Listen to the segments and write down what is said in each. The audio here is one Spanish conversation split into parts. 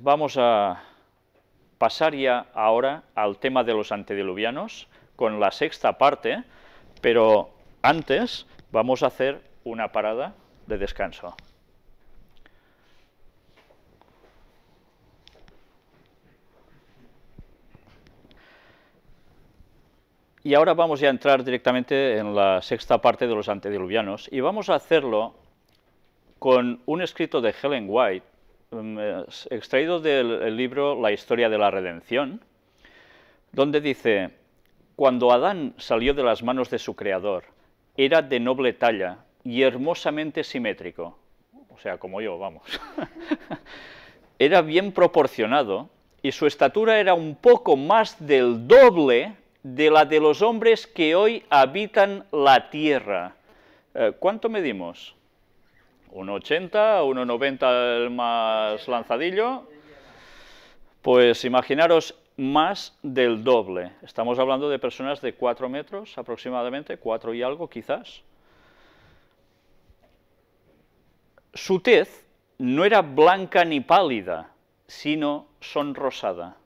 Vamos a pasar ya ahora al tema de los antediluvianos con la sexta parte, pero antes vamos a hacer una parada de descanso. Y ahora vamos a entrar directamente en la sexta parte de los antediluvianos y vamos a hacerlo con un escrito de Helen White Mm, eh, extraído del libro La historia de la redención, donde dice, cuando Adán salió de las manos de su creador, era de noble talla y hermosamente simétrico, o sea, como yo, vamos. era bien proporcionado y su estatura era un poco más del doble de la de los hombres que hoy habitan la tierra. Eh, ¿Cuánto medimos? 1,80, 1,90 el más lanzadillo, pues imaginaros más del doble. Estamos hablando de personas de 4 metros aproximadamente, 4 y algo quizás. Su tez no era blanca ni pálida, sino sonrosada,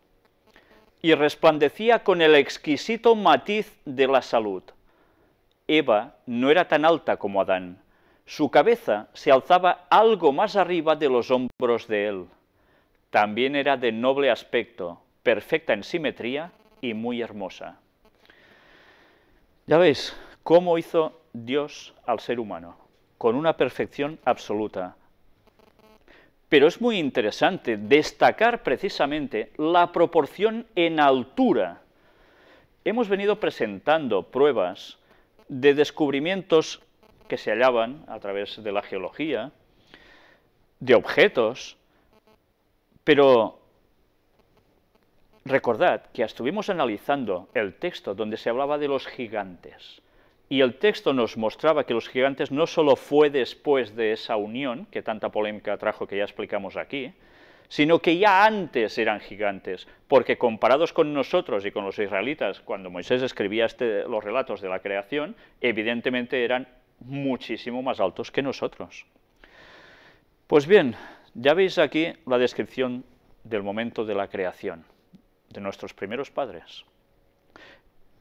y resplandecía con el exquisito matiz de la salud. Eva no era tan alta como Adán, su cabeza se alzaba algo más arriba de los hombros de él. También era de noble aspecto, perfecta en simetría y muy hermosa. Ya veis cómo hizo Dios al ser humano, con una perfección absoluta. Pero es muy interesante destacar precisamente la proporción en altura. Hemos venido presentando pruebas de descubrimientos que se hallaban a través de la geología, de objetos, pero recordad que estuvimos analizando el texto donde se hablaba de los gigantes y el texto nos mostraba que los gigantes no solo fue después de esa unión, que tanta polémica trajo que ya explicamos aquí, sino que ya antes eran gigantes, porque comparados con nosotros y con los israelitas, cuando Moisés escribía este, los relatos de la creación, evidentemente eran muchísimo más altos que nosotros. Pues bien, ya veis aquí la descripción del momento de la creación de nuestros primeros padres.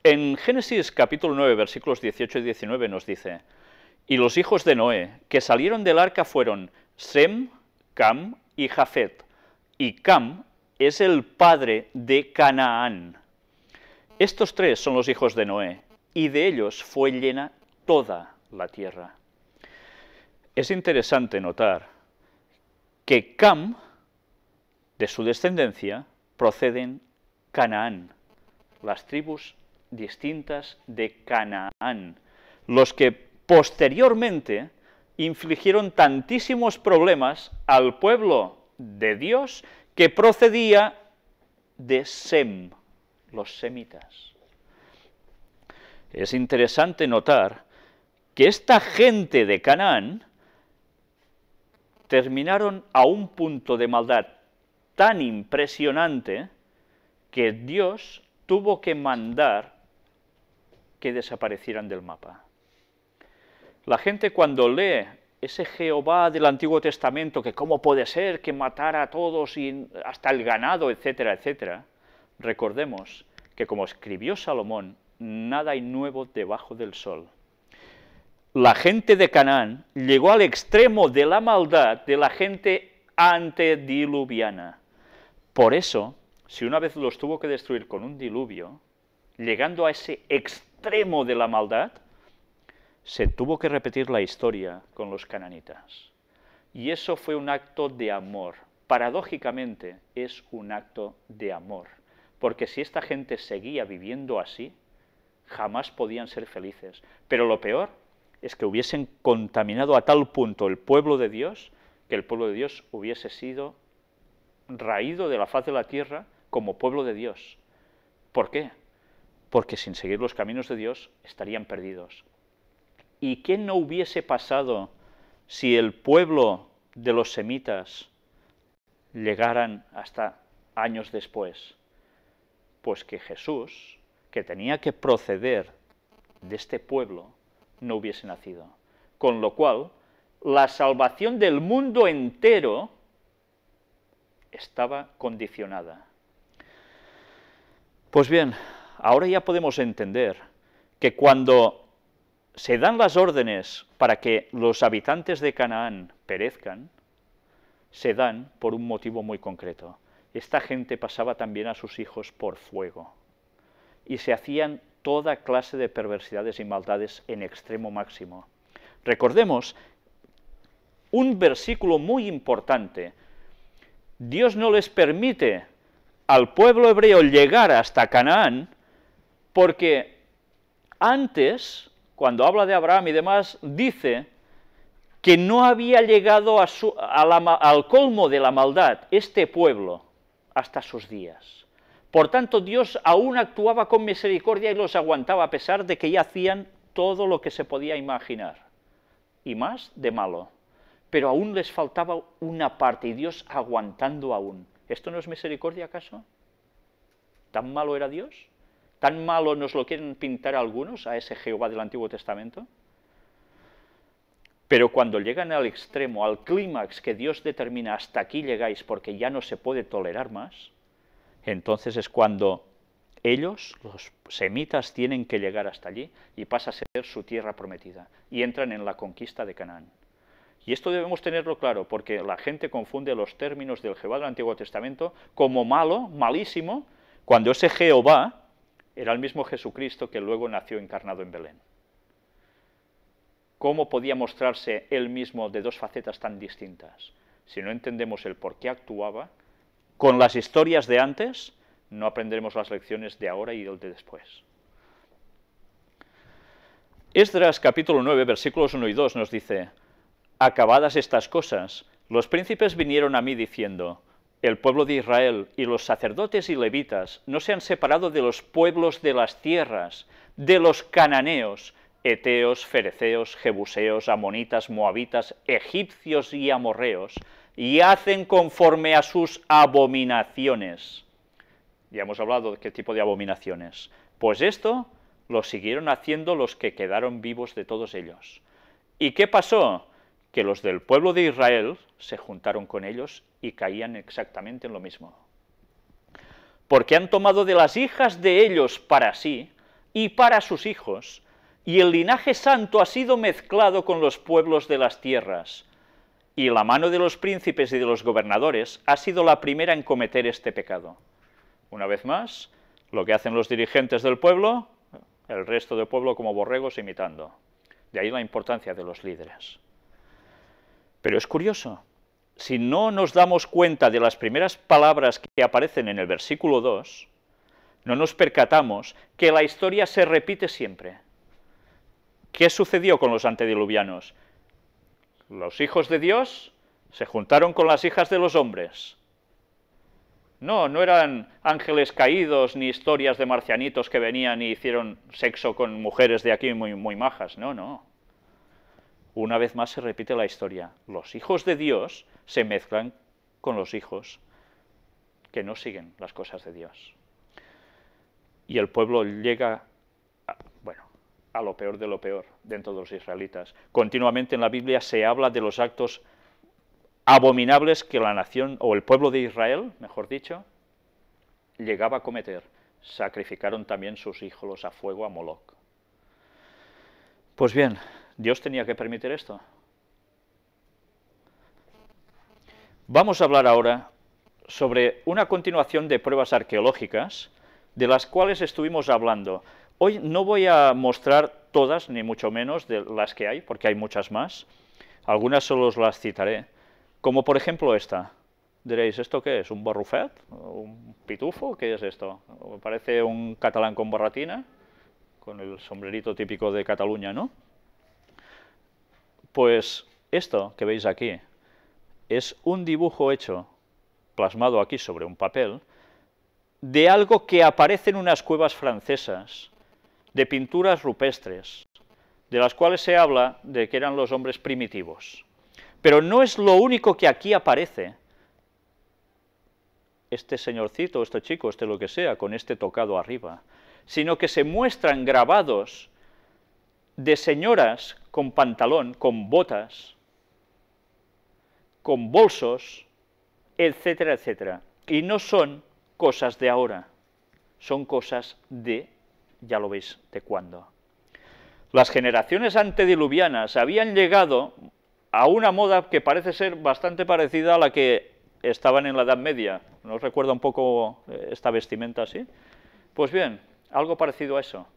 En Génesis capítulo 9, versículos 18 y 19 nos dice, Y los hijos de Noé que salieron del arca fueron Sem, Cam y Jafet, y Cam es el padre de Canaán. Estos tres son los hijos de Noé, y de ellos fue llena toda la Tierra. Es interesante notar que Cam, de su descendencia, proceden Canaán, las tribus distintas de Canaán, los que posteriormente infligieron tantísimos problemas al pueblo de Dios que procedía de Sem, los semitas. Es interesante notar que esta gente de Canaán terminaron a un punto de maldad tan impresionante que Dios tuvo que mandar que desaparecieran del mapa. La gente cuando lee ese Jehová del Antiguo Testamento, que cómo puede ser que matara a todos y hasta el ganado, etcétera, etcétera, recordemos que como escribió Salomón, nada hay nuevo debajo del sol la gente de Canaán llegó al extremo de la maldad de la gente antediluviana. Por eso, si una vez los tuvo que destruir con un diluvio, llegando a ese extremo de la maldad, se tuvo que repetir la historia con los cananitas. Y eso fue un acto de amor. Paradójicamente es un acto de amor. Porque si esta gente seguía viviendo así, jamás podían ser felices. Pero lo peor es que hubiesen contaminado a tal punto el pueblo de Dios que el pueblo de Dios hubiese sido raído de la faz de la tierra como pueblo de Dios. ¿Por qué? Porque sin seguir los caminos de Dios estarían perdidos. ¿Y qué no hubiese pasado si el pueblo de los semitas llegaran hasta años después? Pues que Jesús, que tenía que proceder de este pueblo, no hubiese nacido. Con lo cual, la salvación del mundo entero estaba condicionada. Pues bien, ahora ya podemos entender que cuando se dan las órdenes para que los habitantes de Canaán perezcan, se dan por un motivo muy concreto. Esta gente pasaba también a sus hijos por fuego y se hacían toda clase de perversidades y maldades en extremo máximo. Recordemos un versículo muy importante. Dios no les permite al pueblo hebreo llegar hasta Canaán porque antes, cuando habla de Abraham y demás, dice que no había llegado al colmo de la maldad este pueblo hasta sus días. Por tanto, Dios aún actuaba con misericordia y los aguantaba a pesar de que ya hacían todo lo que se podía imaginar, y más de malo. Pero aún les faltaba una parte y Dios aguantando aún. ¿Esto no es misericordia acaso? ¿Tan malo era Dios? ¿Tan malo nos lo quieren pintar algunos a ese Jehová del Antiguo Testamento? Pero cuando llegan al extremo, al clímax que Dios determina, hasta aquí llegáis porque ya no se puede tolerar más, entonces es cuando ellos, los semitas, tienen que llegar hasta allí y pasa a ser su tierra prometida y entran en la conquista de Canaán. Y esto debemos tenerlo claro, porque la gente confunde los términos del Jehová del Antiguo Testamento como malo, malísimo, cuando ese Jehová era el mismo Jesucristo que luego nació encarnado en Belén. ¿Cómo podía mostrarse él mismo de dos facetas tan distintas? Si no entendemos el por qué actuaba, con las historias de antes, no aprenderemos las lecciones de ahora y del de después. Esdras capítulo 9, versículos 1 y 2 nos dice, Acabadas estas cosas, los príncipes vinieron a mí diciendo, el pueblo de Israel y los sacerdotes y levitas no se han separado de los pueblos de las tierras, de los cananeos, eteos, fereceos, jebuseos, amonitas, moabitas, egipcios y amorreos, y hacen conforme a sus abominaciones. Ya hemos hablado de qué tipo de abominaciones. Pues esto lo siguieron haciendo los que quedaron vivos de todos ellos. ¿Y qué pasó? Que los del pueblo de Israel se juntaron con ellos y caían exactamente en lo mismo. Porque han tomado de las hijas de ellos para sí y para sus hijos, y el linaje santo ha sido mezclado con los pueblos de las tierras y la mano de los príncipes y de los gobernadores ha sido la primera en cometer este pecado. Una vez más, lo que hacen los dirigentes del pueblo, el resto del pueblo como borregos imitando. De ahí la importancia de los líderes. Pero es curioso, si no nos damos cuenta de las primeras palabras que aparecen en el versículo 2, no nos percatamos que la historia se repite siempre. ¿Qué sucedió con los antediluvianos? los hijos de Dios se juntaron con las hijas de los hombres. No, no eran ángeles caídos ni historias de marcianitos que venían y hicieron sexo con mujeres de aquí muy, muy majas. No, no. Una vez más se repite la historia. Los hijos de Dios se mezclan con los hijos que no siguen las cosas de Dios. Y el pueblo llega a lo peor de lo peor dentro de los israelitas. Continuamente en la Biblia se habla de los actos abominables que la nación, o el pueblo de Israel, mejor dicho, llegaba a cometer. Sacrificaron también sus hijos a fuego a Moloch. Pues bien, ¿Dios tenía que permitir esto? Vamos a hablar ahora sobre una continuación de pruebas arqueológicas de las cuales estuvimos hablando. Hoy no voy a mostrar todas, ni mucho menos, de las que hay, porque hay muchas más. Algunas solo las citaré. Como por ejemplo esta. Diréis, ¿esto qué es? ¿Un borrufet? ¿Un pitufo? ¿Qué es esto? Parece un catalán con borratina, con el sombrerito típico de Cataluña, ¿no? Pues esto que veis aquí es un dibujo hecho, plasmado aquí sobre un papel, de algo que aparece en unas cuevas francesas de pinturas rupestres, de las cuales se habla de que eran los hombres primitivos. Pero no es lo único que aquí aparece. Este señorcito, este chico, este lo que sea, con este tocado arriba, sino que se muestran grabados de señoras con pantalón, con botas, con bolsos, etcétera, etcétera. Y no son cosas de ahora, son cosas de ya lo veis de cuándo. Las generaciones antediluvianas habían llegado a una moda que parece ser bastante parecida a la que estaban en la Edad Media. ¿Nos recuerda un poco eh, esta vestimenta así? Pues bien, algo parecido a eso.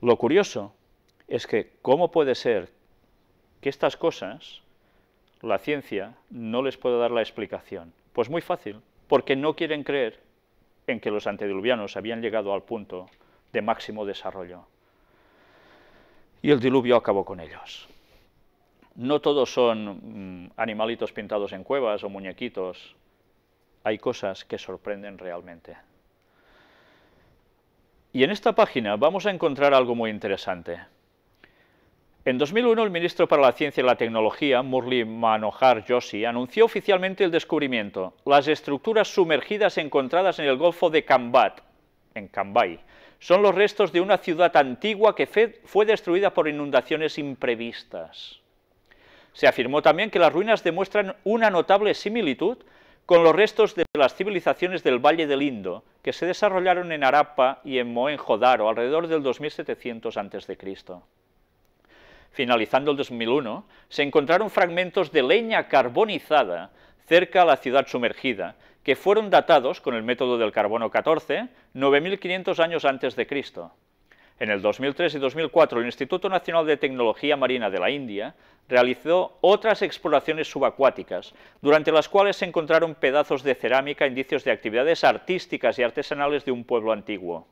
Lo curioso es que, ¿cómo puede ser que estas cosas la ciencia no les pueda dar la explicación? Pues muy fácil, porque no quieren creer que los antediluvianos habían llegado al punto de máximo desarrollo. Y el diluvio acabó con ellos. No todos son mm, animalitos pintados en cuevas o muñequitos. Hay cosas que sorprenden realmente. Y en esta página vamos a encontrar algo muy interesante. En 2001, el ministro para la Ciencia y la Tecnología, Murli Manohar Joshi, anunció oficialmente el descubrimiento, las estructuras sumergidas encontradas en el Golfo de Kambat, en Kambay, son los restos de una ciudad antigua que fue destruida por inundaciones imprevistas. Se afirmó también que las ruinas demuestran una notable similitud con los restos de las civilizaciones del Valle del Indo, que se desarrollaron en Arapa y en Mohenjo-Daro alrededor del 2700 a.C finalizando el 2001, se encontraron fragmentos de leña carbonizada cerca a la ciudad sumergida, que fueron datados con el método del carbono 14 9.500 años antes de Cristo. En el 2003 y 2004 el Instituto Nacional de Tecnología Marina de la India realizó otras exploraciones subacuáticas, durante las cuales se encontraron pedazos de cerámica, indicios de actividades artísticas y artesanales de un pueblo antiguo.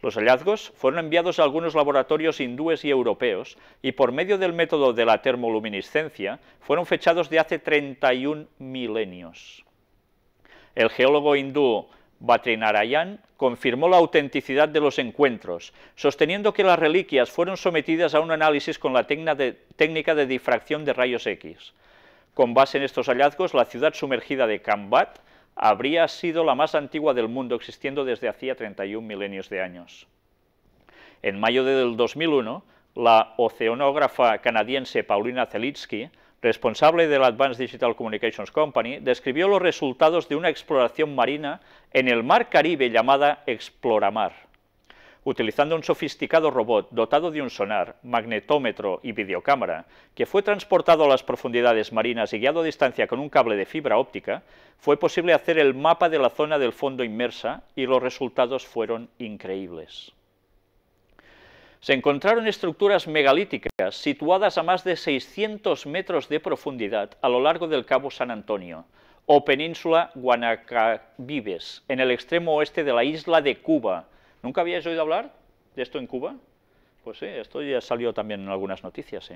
Los hallazgos fueron enviados a algunos laboratorios hindúes y europeos y por medio del método de la termoluminiscencia fueron fechados de hace 31 milenios. El geólogo hindú Batrinarayan confirmó la autenticidad de los encuentros, sosteniendo que las reliquias fueron sometidas a un análisis con la técnica de difracción de rayos X. Con base en estos hallazgos, la ciudad sumergida de Kambat habría sido la más antigua del mundo, existiendo desde hacía 31 milenios de años. En mayo del 2001, la oceanógrafa canadiense Paulina Zelitsky, responsable de la Advanced Digital Communications Company, describió los resultados de una exploración marina en el mar Caribe llamada Exploramar utilizando un sofisticado robot dotado de un sonar, magnetómetro y videocámara, que fue transportado a las profundidades marinas y guiado a distancia con un cable de fibra óptica, fue posible hacer el mapa de la zona del fondo inmersa y los resultados fueron increíbles. Se encontraron estructuras megalíticas situadas a más de 600 metros de profundidad a lo largo del Cabo San Antonio, o península Guanacabibes, en el extremo oeste de la isla de Cuba, ¿Nunca habíais oído hablar de esto en Cuba? Pues sí, esto ya salió también en algunas noticias.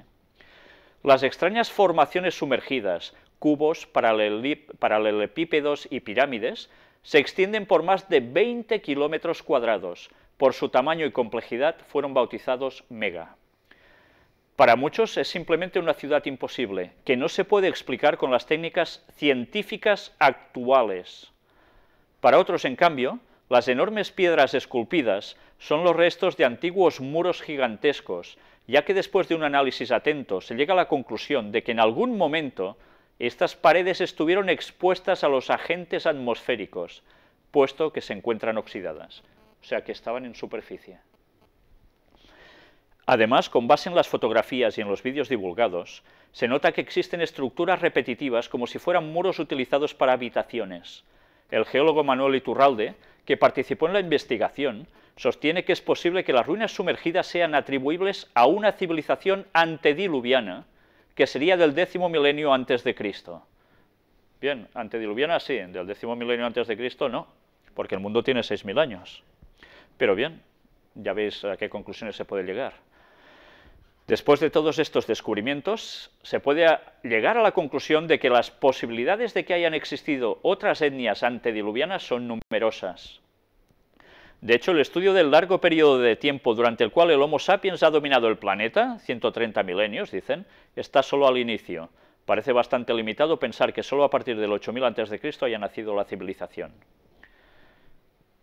Las extrañas formaciones sumergidas, cubos, paralelepípedos y pirámides, se extienden por más de 20 kilómetros cuadrados. Por su tamaño y complejidad fueron bautizados mega. Para muchos es simplemente una ciudad imposible, que no se puede explicar con las técnicas científicas actuales. Para otros, en cambio, las enormes piedras esculpidas son los restos de antiguos muros gigantescos, ya que después de un análisis atento se llega a la conclusión de que en algún momento estas paredes estuvieron expuestas a los agentes atmosféricos, puesto que se encuentran oxidadas, o sea que estaban en superficie. Además, con base en las fotografías y en los vídeos divulgados, se nota que existen estructuras repetitivas como si fueran muros utilizados para habitaciones. El geólogo Manuel Iturralde que participó en la investigación, sostiene que es posible que las ruinas sumergidas sean atribuibles a una civilización antediluviana, que sería del décimo milenio antes de Cristo. Bien, antediluviana sí, del décimo milenio antes de Cristo no, porque el mundo tiene 6.000 años. Pero bien, ya veis a qué conclusiones se puede llegar. Después de todos estos descubrimientos, se puede llegar a la conclusión de que las posibilidades de que hayan existido otras etnias antediluvianas son numerosas. De hecho, el estudio del largo periodo de tiempo durante el cual el Homo sapiens ha dominado el planeta, 130 milenios, dicen, está solo al inicio. Parece bastante limitado pensar que solo a partir del 8000 a.C. haya nacido la civilización.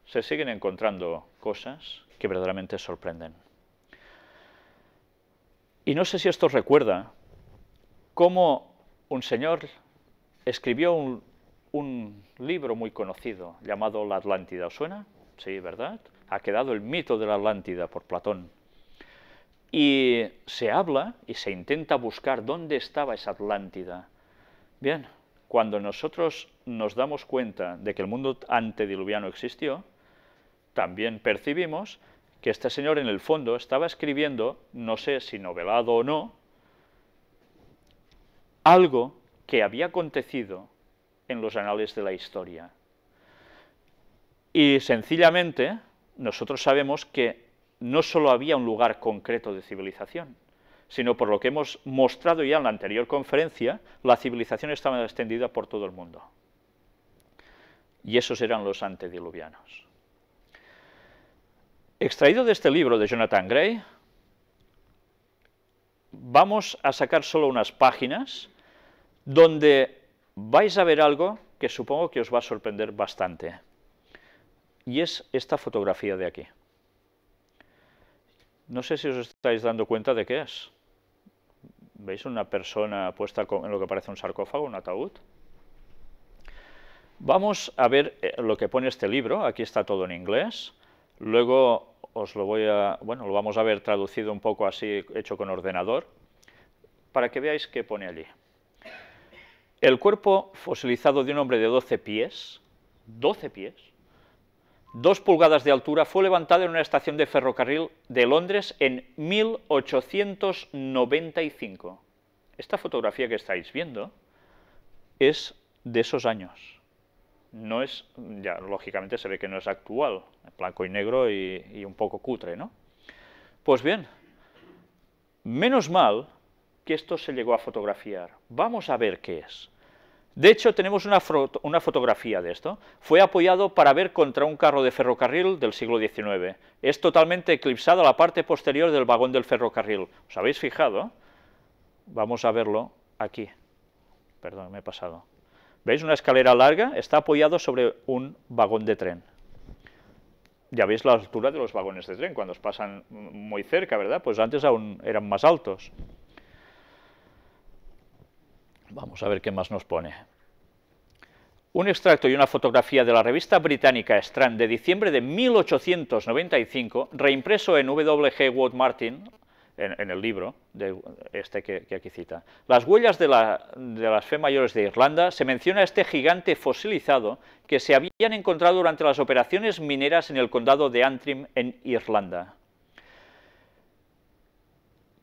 Se siguen encontrando cosas que verdaderamente sorprenden. Y no sé si esto recuerda cómo un señor escribió un, un libro muy conocido llamado La Atlántida. ¿Os suena? Sí, ¿verdad? Ha quedado el mito de la Atlántida por Platón. Y se habla y se intenta buscar dónde estaba esa Atlántida. Bien, cuando nosotros nos damos cuenta de que el mundo antediluviano existió, también percibimos que este señor en el fondo estaba escribiendo, no sé si novelado o no, algo que había acontecido en los anales de la historia. Y sencillamente nosotros sabemos que no solo había un lugar concreto de civilización, sino por lo que hemos mostrado ya en la anterior conferencia, la civilización estaba extendida por todo el mundo. Y esos eran los antediluvianos. Extraído de este libro de Jonathan Gray, vamos a sacar solo unas páginas donde vais a ver algo que supongo que os va a sorprender bastante. Y es esta fotografía de aquí. No sé si os estáis dando cuenta de qué es. ¿Veis una persona puesta en lo que parece un sarcófago, un ataúd? Vamos a ver eh, lo que pone este libro. Aquí está todo en inglés. Luego os lo voy a, bueno, lo vamos a ver traducido un poco así, hecho con ordenador, para que veáis qué pone allí. El cuerpo fosilizado de un hombre de 12 pies, 12 pies, 2 pulgadas de altura, fue levantado en una estación de ferrocarril de Londres en 1895. Esta fotografía que estáis viendo es de esos años no es, ya lógicamente se ve que no es actual, blanco y negro y, un poco cutre, ¿no? Pues bien, menos mal que esto se llegó a fotografiar. Vamos a ver qué es. De hecho, tenemos una, una, fotografía de esto. Fue apoyado para ver contra un carro de ferrocarril del siglo XIX. Es totalmente eclipsada la parte posterior del vagón del ferrocarril. ¿Os habéis fijado? Vamos a verlo aquí. Perdón, me he pasado. ¿Veis? Una escalera larga está apoyado sobre un vagón de tren. Ya veis la altura de los vagones de tren cuando pasan muy cerca, ¿verdad? Pues antes aún eran más altos. Vamos a ver qué más nos pone. Un extracto y una fotografía de la revista británica Strand de diciembre de 1895, reimpreso en W.G. Wood Martin, en, el libro de este que, aquí cita. Las huellas de, las fe mayores de Irlanda se menciona este gigante fosilizado que se habían encontrado durante las operaciones mineras en el condado de Antrim en Irlanda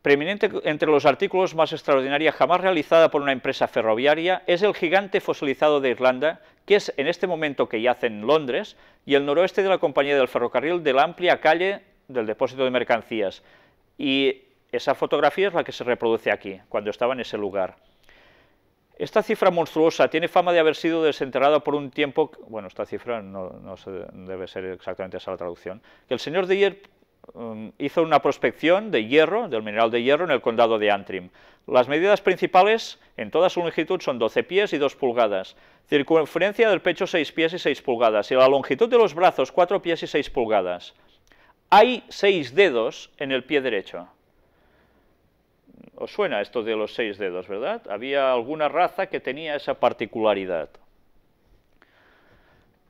preeminente entre los artículos más extraordinaria jamás realizada por una empresa ferroviaria es el gigante fosilizado de Irlanda, que es en este momento que yace en Londres y el noroeste de la compañía del ferrocarril de la amplia calle del depósito de mercancías. Y esa fotografía es la que se reproduce aquí, cuando estaba en ese lugar. Esta cifra monstruosa tiene fama de haber sido desenterrada por un tiempo, bueno, esta cifra no, debe ser exactamente esa la traducción, que el señor de um, hizo una prospección de hierro, del mineral de hierro, en el condado de Antrim. Las medidas principales en toda su longitud son 12 pies y 2 pulgadas, circunferencia del pecho 6 pies y 6 pulgadas, y la longitud de los brazos 4 pies y 6 pulgadas. Hay 6 dedos en el pie derecho. Os suena esto de los seis dedos, ¿verdad? Había alguna raza que tenía esa particularidad.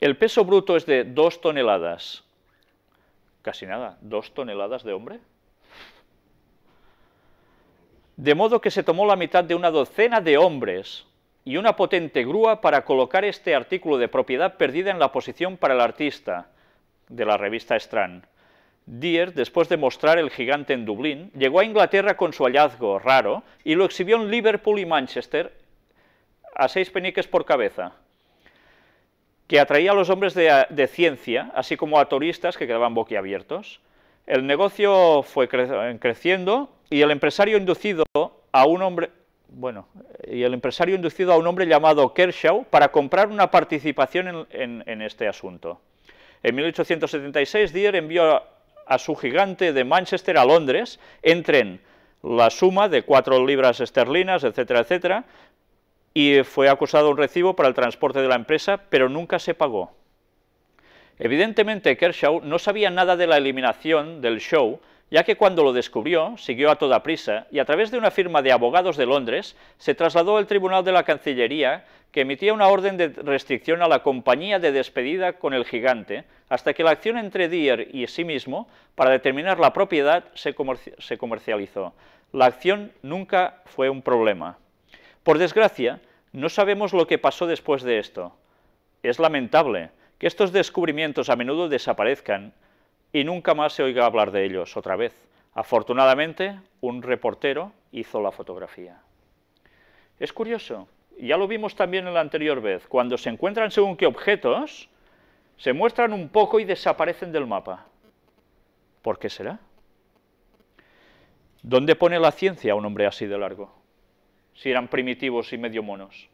El peso bruto es de dos toneladas. Casi nada, ¿Dos toneladas de hombre. De modo que se tomó la mitad de una docena de hombres y una potente grúa para colocar este artículo de propiedad perdida en la posición para el artista de la revista Strand. Dier, después de mostrar el gigante en Dublín, llegó a Inglaterra con su hallazgo raro y lo exhibió en Liverpool y Manchester a seis peniques por cabeza, que atraía a los hombres de, ciencia, así como a turistas que quedaban boquiabiertos. El negocio fue eh, creciendo y el empresario inducido a un hombre, bueno, y el empresario inducido a un hombre llamado Kershaw para comprar una participación en, este asunto. En 1876, Dier envió a su gigante de Manchester a Londres en la suma de cuatro libras esterlinas, etcétera, etcétera, y fue acusado un recibo para el transporte de la empresa, pero nunca se pagó. Evidentemente, Kershaw no sabía nada de la eliminación del show, ya que cuando lo descubrió, siguió a toda prisa y a través de una firma de abogados de Londres se trasladó al Tribunal de la Cancillería, que emitía una orden de restricción a la compañía de despedida con el gigante, hasta que la acción entre Dier y sí mismo, para determinar la propiedad, se, se comercializó. La acción nunca fue un problema. Por desgracia, no sabemos lo que pasó después de esto. Es lamentable que estos descubrimientos a menudo desaparezcan y nunca más se oiga hablar de ellos otra vez. Afortunadamente, un reportero hizo la fotografía. Es curioso, ya lo vimos también en la anterior vez, cuando se encuentran según qué objetos, se muestran un poco y desaparecen del mapa. ¿Por qué será? ¿Dónde pone la ciencia a un hombre así de largo? Si eran primitivos y medio monos.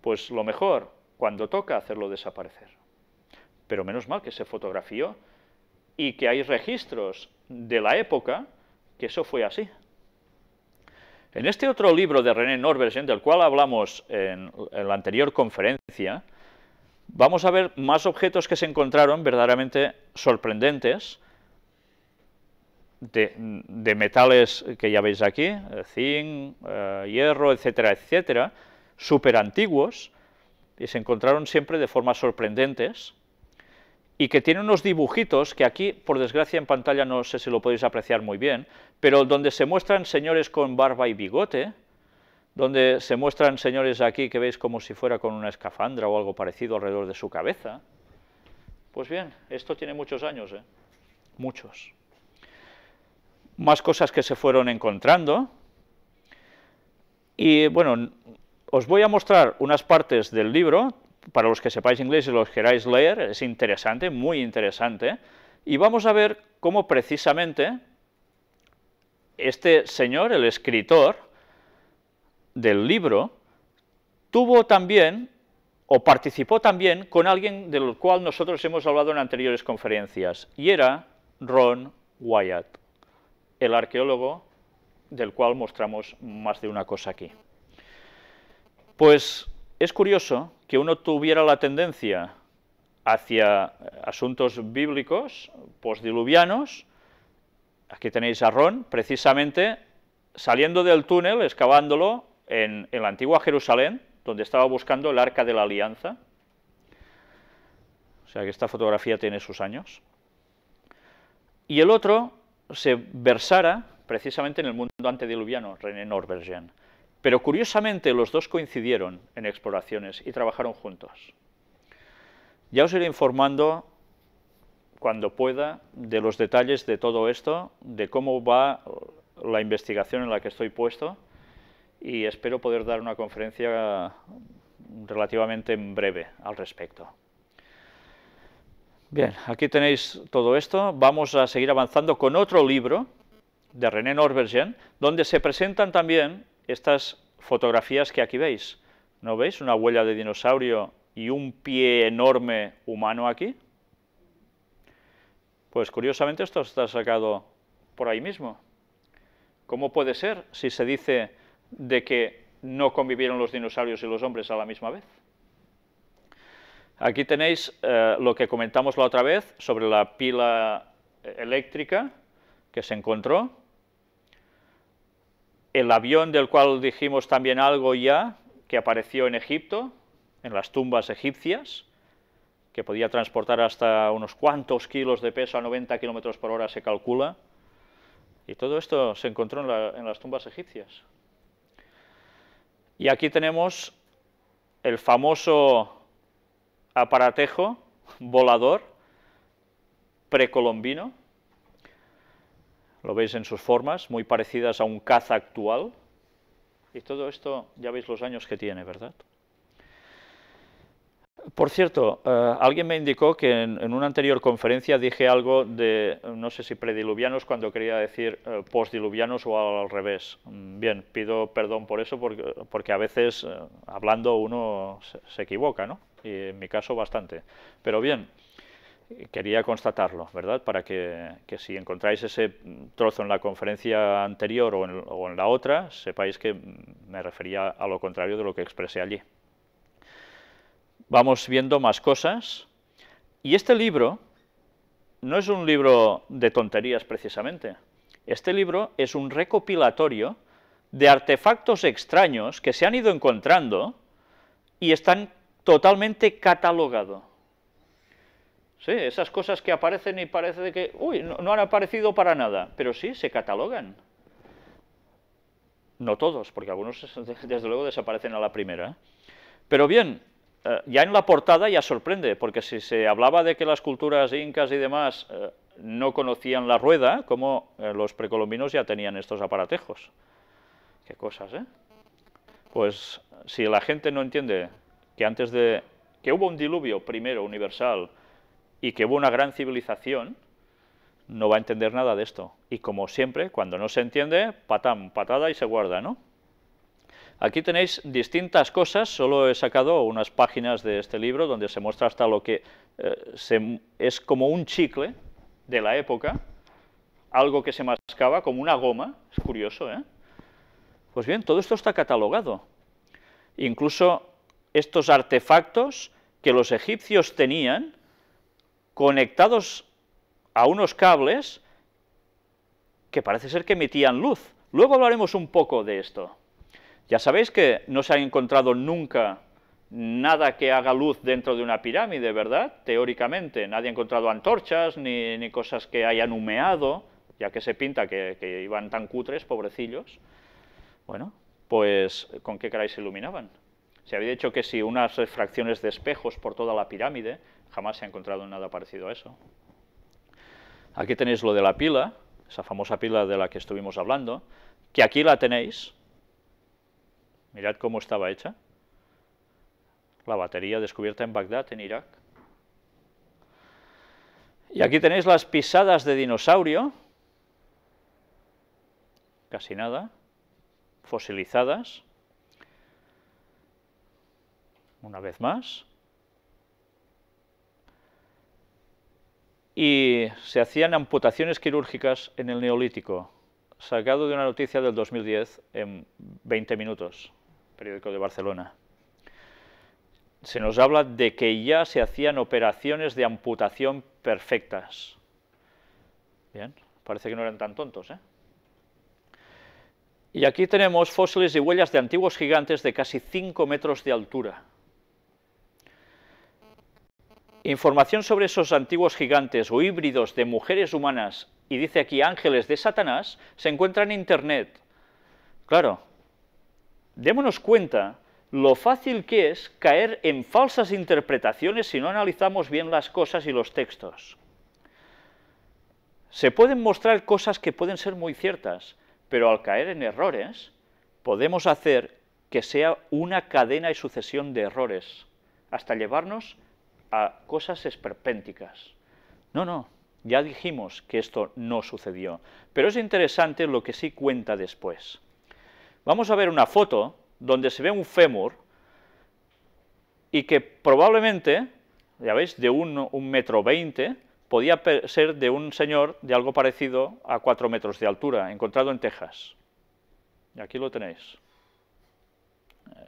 Pues lo mejor, cuando toca hacerlo desaparecer. Pero menos mal que se fotografió y que hay registros de la época que eso fue así. En este otro libro de René Norbersen, del cual hablamos en, la anterior conferencia, vamos a ver más objetos que se encontraron verdaderamente sorprendentes, de, metales que ya veis aquí, eh, zinc, eh, hierro, etcétera, etcétera, súper antiguos, y se encontraron siempre de formas sorprendentes, y que tiene unos dibujitos que aquí, por desgracia, en pantalla no sé si lo podéis apreciar muy bien, pero donde se muestran señores con barba y bigote, donde se muestran señores aquí que veis como si fuera con una escafandra o algo parecido alrededor de su cabeza. Pues bien, esto tiene muchos años, ¿eh? muchos. Más cosas que se fueron encontrando. Y bueno, os voy a mostrar unas partes del libro, para los que sepáis inglés y los queráis leer, es interesante, muy interesante. Y vamos a ver cómo precisamente este señor, el escritor del libro, tuvo también o participó también con alguien del cual nosotros hemos hablado en anteriores conferencias, y era Ron Wyatt, el arqueólogo del cual mostramos más de una cosa aquí. Pues es curioso que uno tuviera la tendencia hacia asuntos bíblicos postdiluvianos. Aquí tenéis a Ron, precisamente saliendo del túnel, excavándolo en, la antigua Jerusalén, donde estaba buscando el arca de la alianza. O sea que esta fotografía tiene sus años. Y el otro se versara precisamente en el mundo antediluviano, René Norbergen. Pero curiosamente los dos coincidieron en exploraciones y trabajaron juntos. Ya os iré informando cuando pueda de los detalles de todo esto, de cómo va la investigación en la que estoy puesto y espero poder dar una conferencia relativamente en breve al respecto. Bien, aquí tenéis todo esto. Vamos a seguir avanzando con otro libro de René Norbergen, donde se presentan también estas fotografías que aquí veis. ¿No veis una huella de dinosaurio y un pie enorme humano aquí? Pues curiosamente esto está sacado por ahí mismo. ¿Cómo puede ser si se dice de que no convivieron los dinosaurios y los hombres a la misma vez? Aquí tenéis eh, lo que comentamos la otra vez sobre la pila eh, eléctrica que se encontró el avión del cual dijimos también algo ya, que apareció en Egipto, en las tumbas egipcias, que podía transportar hasta unos cuantos kilos de peso a 90 kilómetros por hora, se calcula. Y todo esto se encontró en, en las tumbas egipcias. Y aquí tenemos el famoso aparatejo volador precolombino, lo veis en sus formas, muy parecidas a un caza actual. Y todo esto ya veis los años que tiene, ¿verdad? Por cierto, eh, alguien me indicó que en, una anterior conferencia dije algo de, no sé si prediluvianos cuando quería decir eh, postdiluvianos o al, revés. Mm, bien, pido perdón por eso porque, a veces eh, hablando uno se, equivoca, ¿no? Y en mi caso bastante. Pero bien, quería constatarlo, ¿verdad? Para que, si encontráis ese trozo en la conferencia anterior o en, o en, la otra, sepáis que me refería a lo contrario de lo que expresé allí. Vamos viendo más cosas. Y este libro no es un libro de tonterías precisamente. Este libro es un recopilatorio de artefactos extraños que se han ido encontrando y están totalmente catalogados Sí, esas cosas que aparecen y parece que, uy, no, han aparecido para nada, pero sí, se catalogan. No todos, porque algunos desde luego desaparecen a la primera. Pero bien, eh, ya en la portada ya sorprende, porque si se hablaba de que las culturas incas y demás eh, no conocían la rueda, como eh, los precolombinos ya tenían estos aparatejos. Qué cosas, ¿eh? Pues si la gente no entiende que antes de que hubo un diluvio primero universal, y que hubo una gran civilización, no va a entender nada de esto. Y como siempre, cuando no se entiende, patam, patada y se guarda, ¿no? Aquí tenéis distintas cosas, solo he sacado unas páginas de este libro donde se muestra hasta lo que eh, es como un chicle de la época, algo que se mascaba como una goma, es curioso, ¿eh? Pues bien, todo esto está catalogado. Incluso estos artefactos que los egipcios tenían, conectados a unos cables que parece ser que emitían luz. Luego hablaremos un poco de esto. Ya sabéis que no se ha encontrado nunca nada que haga luz dentro de una pirámide, ¿verdad? Teóricamente, nadie ha encontrado antorchas ni, cosas que hayan humeado, ya que se pinta que, iban tan cutres, pobrecillos. Bueno, pues ¿con qué caray se iluminaban? Se había dicho que si unas fracciones de espejos por toda la pirámide, Jamás se ha encontrado nada parecido a eso. Aquí tenéis lo de la pila, esa famosa pila de la que estuvimos hablando, que aquí la tenéis. Mirad cómo estaba hecha. La batería descubierta en Bagdad, en Irak. Y aquí tenéis las pisadas de dinosaurio, casi nada, fosilizadas, una vez más. y se hacían amputaciones quirúrgicas en el Neolítico, sacado de una noticia del 2010 en 20 minutos, periódico de Barcelona. Se nos habla de que ya se hacían operaciones de amputación perfectas. Bien, parece que no eran tan tontos, ¿eh? Y aquí tenemos fósiles y huellas de antiguos gigantes de casi 5 metros de altura. Información sobre esos antiguos gigantes o híbridos de mujeres humanas y dice aquí ángeles de Satanás se encuentra en Internet. Claro, démonos cuenta lo fácil que es caer en falsas interpretaciones si no analizamos bien las cosas y los textos. Se pueden mostrar cosas que pueden ser muy ciertas, pero al caer en errores podemos hacer que sea una cadena y sucesión de errores, hasta llevarnos a cosas esperpénticas. No, no, ya dijimos que esto no sucedió, pero es interesante lo que sí cuenta después. Vamos a ver una foto donde se ve un fémur y que probablemente, ya veis, de un, metro veinte, podía ser de un señor de algo parecido a cuatro metros de altura, encontrado en Texas. Y aquí lo tenéis.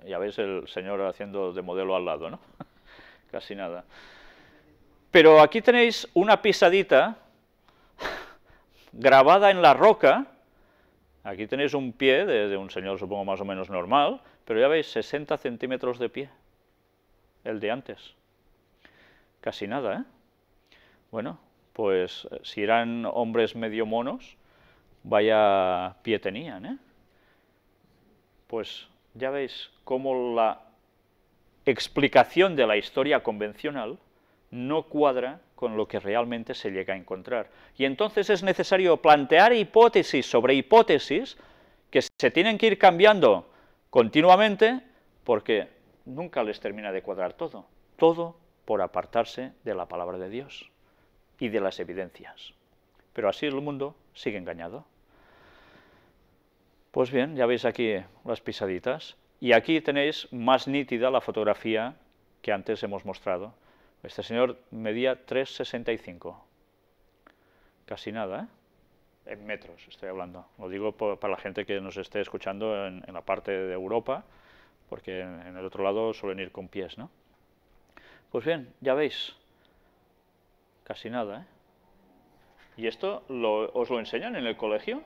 Eh, ya veis el señor haciendo de modelo al lado, ¿no? casi nada. Pero aquí tenéis una pisadita grabada en la roca. Aquí tenéis un pie de, un señor, supongo, más o menos normal, pero ya veis, 60 centímetros de pie, el de antes. Casi nada, ¿eh? Bueno, pues eh, si eran hombres medio monos, vaya pie tenían, ¿eh? Pues ya veis cómo la explicación de la historia convencional no cuadra con lo que realmente se llega a encontrar. Y entonces es necesario plantear hipótesis sobre hipótesis que se tienen que ir cambiando continuamente porque nunca les termina de cuadrar todo. Todo por apartarse de la palabra de Dios y de las evidencias. Pero así el mundo sigue engañado. Pues bien, ya veis aquí las pisaditas. Y aquí tenéis más nítida la fotografía que antes hemos mostrado. Este señor medía 3,65. Casi nada, ¿eh? En metros estoy hablando. Lo digo para la gente que nos esté escuchando en, la parte de Europa, porque en, el otro lado suelen ir con pies, ¿no? Pues bien, ya veis. Casi nada, ¿eh? ¿Y esto lo, os lo enseñan en el colegio?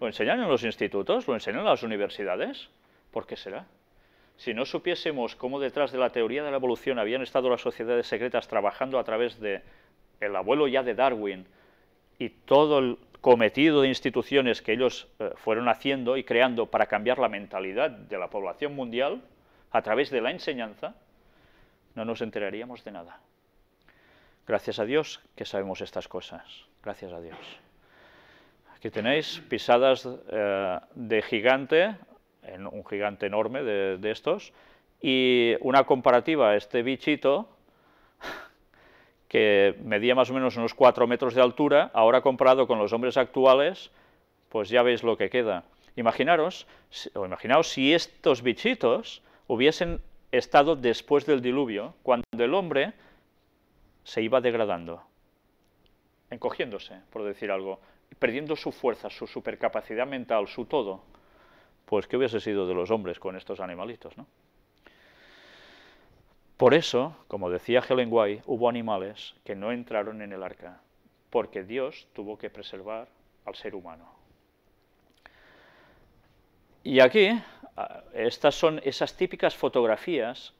¿Lo enseñan en los institutos? ¿Lo enseñan en las universidades? ¿Por qué será? Si no supiésemos cómo detrás de la teoría de la evolución habían estado las sociedades secretas trabajando a través de el abuelo ya de Darwin y todo el cometido de instituciones que ellos eh, fueron haciendo y creando para cambiar la mentalidad de la población mundial a través de la enseñanza, no nos enteraríamos de nada. Gracias a Dios que sabemos estas cosas. Gracias a Dios. Aquí tenéis pisadas eh, de gigante un gigante enorme de, estos, y una comparativa a este bichito, que medía más o menos unos 4 metros de altura, ahora comparado con los hombres actuales, pues ya veis lo que queda. Imaginaros, o imaginaos si estos bichitos hubiesen estado después del diluvio, cuando el hombre se iba degradando, encogiéndose, por decir algo, perdiendo su fuerza, su supercapacidad mental, su todo pues ¿qué hubiese sido de los hombres con estos animalitos? ¿no? Por eso, como decía Helen White, hubo animales que no entraron en el arca, porque Dios tuvo que preservar al ser humano. Y aquí, ah, estas son esas típicas fotografías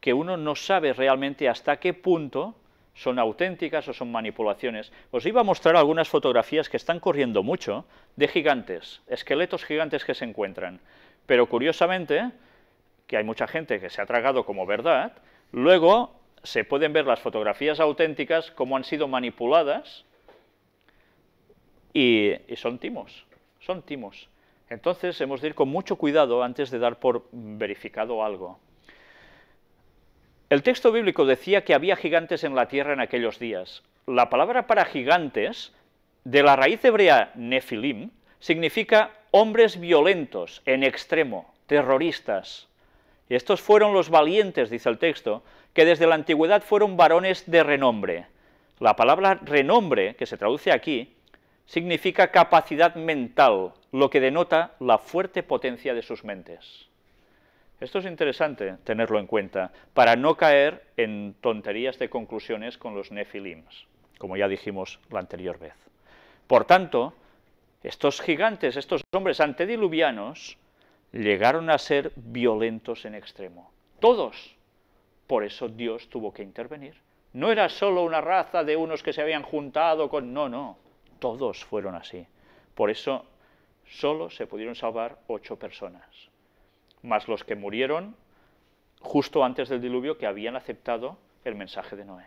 que uno no sabe realmente hasta qué punto son auténticas o son manipulaciones. Os iba a mostrar algunas fotografías que están corriendo mucho de gigantes, esqueletos gigantes que se encuentran. Pero curiosamente, que hay mucha gente que se ha tragado como verdad, luego se pueden ver las fotografías auténticas como han sido manipuladas y, y son timos, son timos. Entonces hemos de ir con mucho cuidado antes de dar por verificado algo. El texto bíblico decía que había gigantes en la tierra en aquellos días. La palabra para gigantes, de la raíz hebrea nefilim, significa hombres violentos, en extremo, terroristas. Estos fueron los valientes, dice el texto, que desde la antigüedad fueron varones de renombre. La palabra renombre, que se traduce aquí, significa capacidad mental, lo que denota la fuerte potencia de sus mentes. Esto es interesante tenerlo en cuenta para no caer en tonterías de conclusiones con los nefilims, como ya dijimos la anterior vez. Por tanto, estos gigantes, estos hombres antediluvianos, llegaron a ser violentos en extremo. Todos. Por eso Dios tuvo que intervenir. No era solo una raza de unos que se habían juntado con... No, no. Todos fueron así. Por eso solo se pudieron salvar ocho personas más los que murieron justo antes del diluvio que habían aceptado el mensaje de Noé.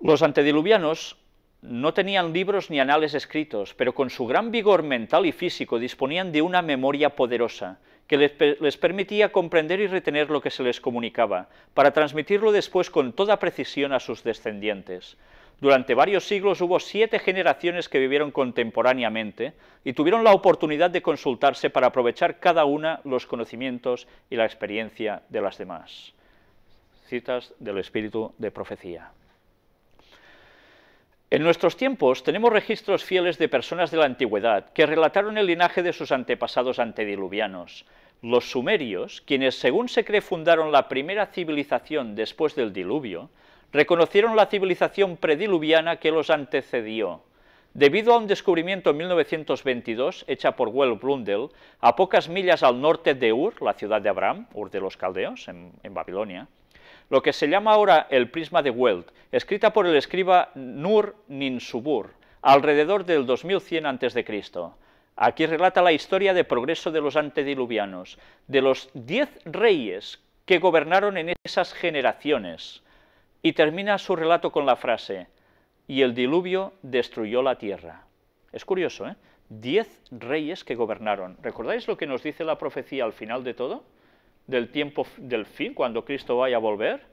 Los antediluvianos no tenían libros ni anales escritos, pero con su gran vigor mental y físico disponían de una memoria poderosa que les, les, permitía comprender y retener lo que se les comunicaba, para transmitirlo después con toda precisión a sus descendientes. Durante varios siglos hubo siete generaciones que vivieron contemporáneamente y tuvieron la oportunidad de consultarse para aprovechar cada una los conocimientos y la experiencia de las demás. Citas del espíritu de profecía. En nuestros tiempos tenemos registros fieles de personas de la antigüedad que relataron el linaje de sus antepasados antediluvianos. Los sumerios, quienes según se cree fundaron la primera civilización después del diluvio, reconocieron la civilización prediluviana que los antecedió. Debido a un descubrimiento en 1922, hecha por Well Blundell, a pocas millas al norte de Ur, la ciudad de Abraham, Ur de los Caldeos, en, en Babilonia, lo que se llama ahora el prisma de Weld, escrita por el escriba Nur Ninsubur, alrededor del 2100 a.C. Aquí relata la historia de progreso de los antediluvianos, de los diez reyes que gobernaron en esas generaciones y termina su relato con la frase, y el diluvio destruyó la tierra. Es curioso, ¿eh? Diez reyes que gobernaron. ¿Recordáis lo que nos dice la profecía al final de todo? Del tiempo del fin, cuando Cristo vaya a volver.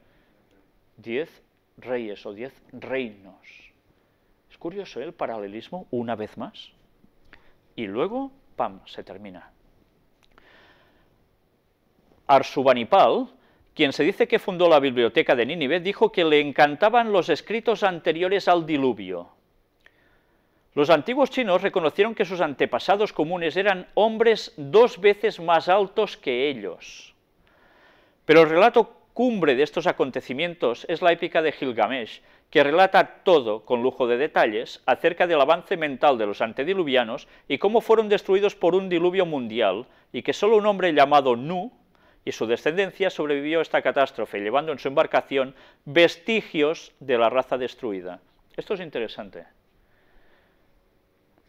Diez reyes o diez reinos. Es curioso ¿eh? el paralelismo una vez más. Y luego, pam, se termina. Arsubanipal quien se dice que fundó la biblioteca de Nínive, dijo que le encantaban los escritos anteriores al diluvio. Los antiguos chinos reconocieron que sus antepasados comunes eran hombres dos veces más altos que ellos. Pero el relato cumbre de estos acontecimientos es la épica de Gilgamesh, que relata todo, con lujo de detalles, acerca del avance mental de los antediluvianos y cómo fueron destruidos por un diluvio mundial y que solo un hombre llamado Nu y su descendencia sobrevivió a esta catástrofe, llevando en su embarcación vestigios de la raza destruida. Esto es interesante.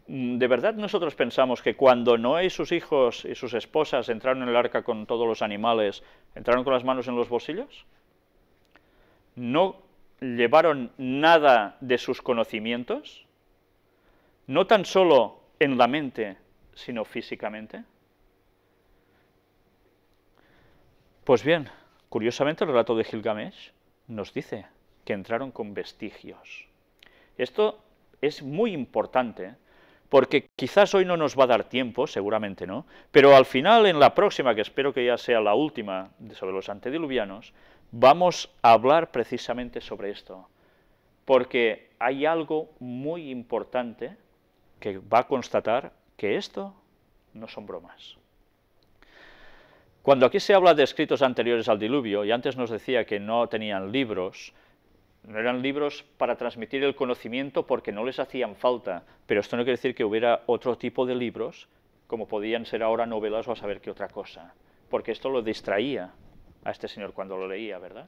Mm, ¿De verdad nosotros pensamos que cuando Noé y sus hijos y sus esposas entraron en el arca con todos los animales, entraron con las manos en los bolsillos? ¿No llevaron nada de sus conocimientos? No tan solo en la mente, sino físicamente. Pues bien, curiosamente el relato de Gilgamesh nos dice que entraron con vestigios. Esto es muy importante porque quizás hoy no nos va a dar tiempo, seguramente no, pero al final en la próxima, que espero que ya sea la última sobre los antediluvianos, vamos a hablar precisamente sobre esto, porque hay algo muy importante que va a constatar que esto no son bromas. Cuando aquí se habla de escritos anteriores al diluvio, y antes nos decía que no tenían libros, no eran libros para transmitir el conocimiento porque no les hacían falta, pero esto no quiere decir que hubiera otro tipo de libros, como podían ser ahora novelas o a saber qué otra cosa, porque esto lo distraía a este señor cuando lo leía, ¿verdad?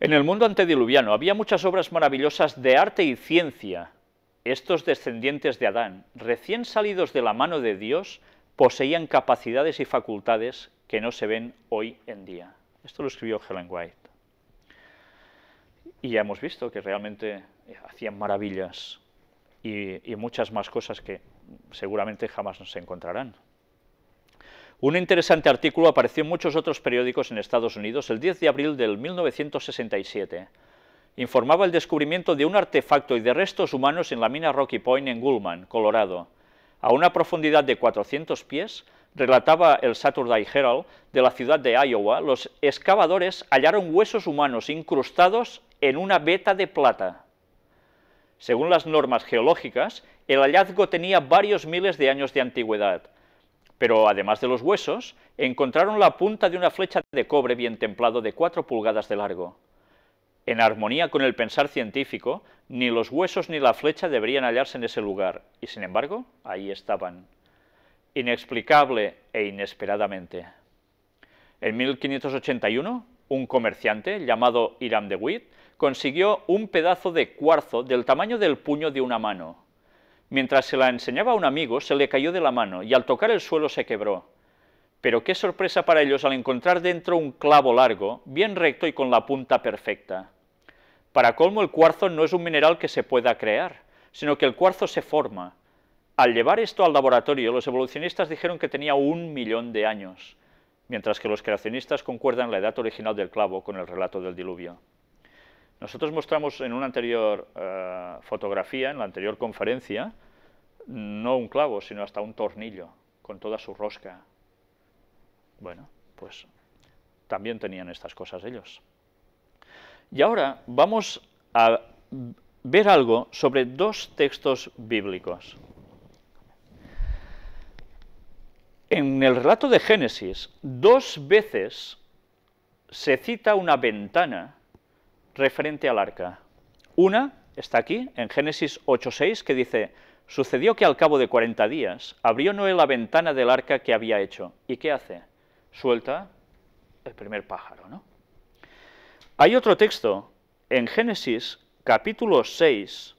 En el mundo antediluviano había muchas obras maravillosas de arte y ciencia. Estos descendientes de Adán, recién salidos de la mano de Dios, poseían capacidades y facultades que no se ven hoy en día. Esto lo escribió Helen White. Y ya hemos visto que realmente eh, hacían maravillas y, muchas más cosas que seguramente jamás nos encontrarán. Un interesante artículo apareció en muchos otros periódicos en Estados Unidos el 10 de abril del 1967. Informaba el descubrimiento de un artefacto y de restos humanos en la mina Rocky Point en Gullman, Colorado, a una profundidad de 400 pies, relataba el Saturday Herald de la ciudad de Iowa, los excavadores hallaron huesos humanos incrustados en una veta de plata. Según las normas geológicas, el hallazgo tenía varios miles de años de antigüedad, pero además de los huesos, encontraron la punta de una flecha de cobre bien templado de 4 pulgadas de largo. En armonía con el pensar científico, ni los huesos ni la flecha deberían hallarse en ese lugar, y sin embargo, ahí estaban, inexplicable e inesperadamente. En 1581, un comerciante llamado Hiram de Witt consiguió un pedazo de cuarzo del tamaño del puño de una mano. Mientras se la enseñaba a un amigo, se le cayó de la mano y al tocar el suelo se quebró. Pero qué sorpresa para ellos al encontrar dentro un clavo largo, bien recto y con la punta perfecta. Para colmo, el cuarzo no es un mineral que se pueda crear, sino que el cuarzo se forma. Al llevar esto al laboratorio, los evolucionistas dijeron que tenía un millón de años, mientras que los creacionistas concuerdan la edad original del clavo con el relato del diluvio. Nosotros mostramos en una anterior eh, fotografía, en la anterior conferencia, no un clavo, sino hasta un tornillo, con toda su rosca. Bueno, pues también tenían estas cosas ellos. Y ahora vamos a ver algo sobre dos textos bíblicos. En el relato de Génesis, dos veces se cita una ventana referente al arca. Una está aquí, en Génesis 8.6, que dice, sucedió que al cabo de 40 días abrió Noé la ventana del arca que había hecho. ¿Y qué hace? Suelta el primer pájaro, ¿no? Hay otro texto en Génesis capítulo 6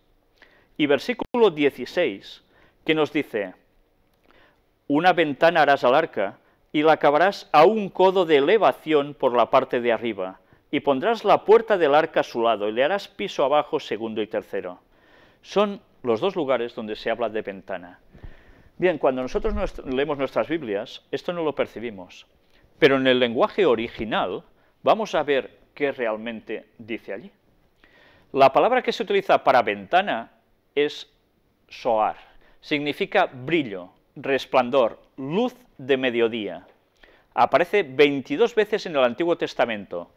y versículo 16 que nos dice, una ventana harás al arca y la acabarás a un codo de elevación por la parte de arriba y pondrás la puerta del arca a su lado y le harás piso abajo segundo y tercero. Son los dos lugares donde se habla de ventana. Bien, cuando nosotros leemos nuestras Biblias, esto no lo percibimos, pero en el lenguaje original vamos a ver qué realmente dice allí. La palabra que se utiliza para ventana es soar. Significa brillo, resplandor, luz de mediodía. Aparece 22 veces en el Antiguo Testamento.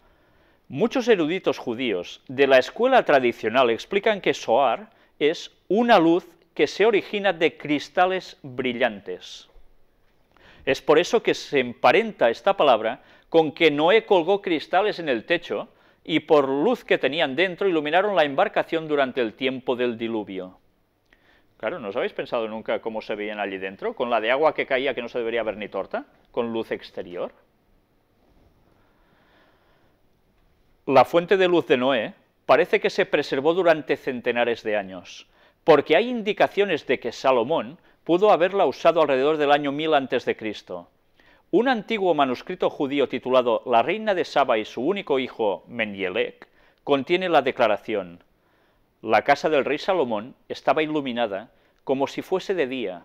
Muchos eruditos judíos de la escuela tradicional explican que soar es una luz que se origina de cristales brillantes. Es por eso que se emparenta esta palabra con que Noé colgó cristales en el techo y por luz que tenían dentro iluminaron la embarcación durante el tiempo del diluvio. Claro, ¿no os habéis pensado nunca cómo se veían allí dentro? Con la de agua que caía que no se debería ver ni torta, con luz exterior. La fuente de luz de Noé parece que se preservó durante centenares de años, porque hay indicaciones de que Salomón pudo haberla usado alrededor del año 1000 a.C., un antiguo manuscrito judío titulado La reina de Saba y su único hijo Menyelec, contiene la declaración La casa del rey Salomón estaba iluminada como si fuese de día,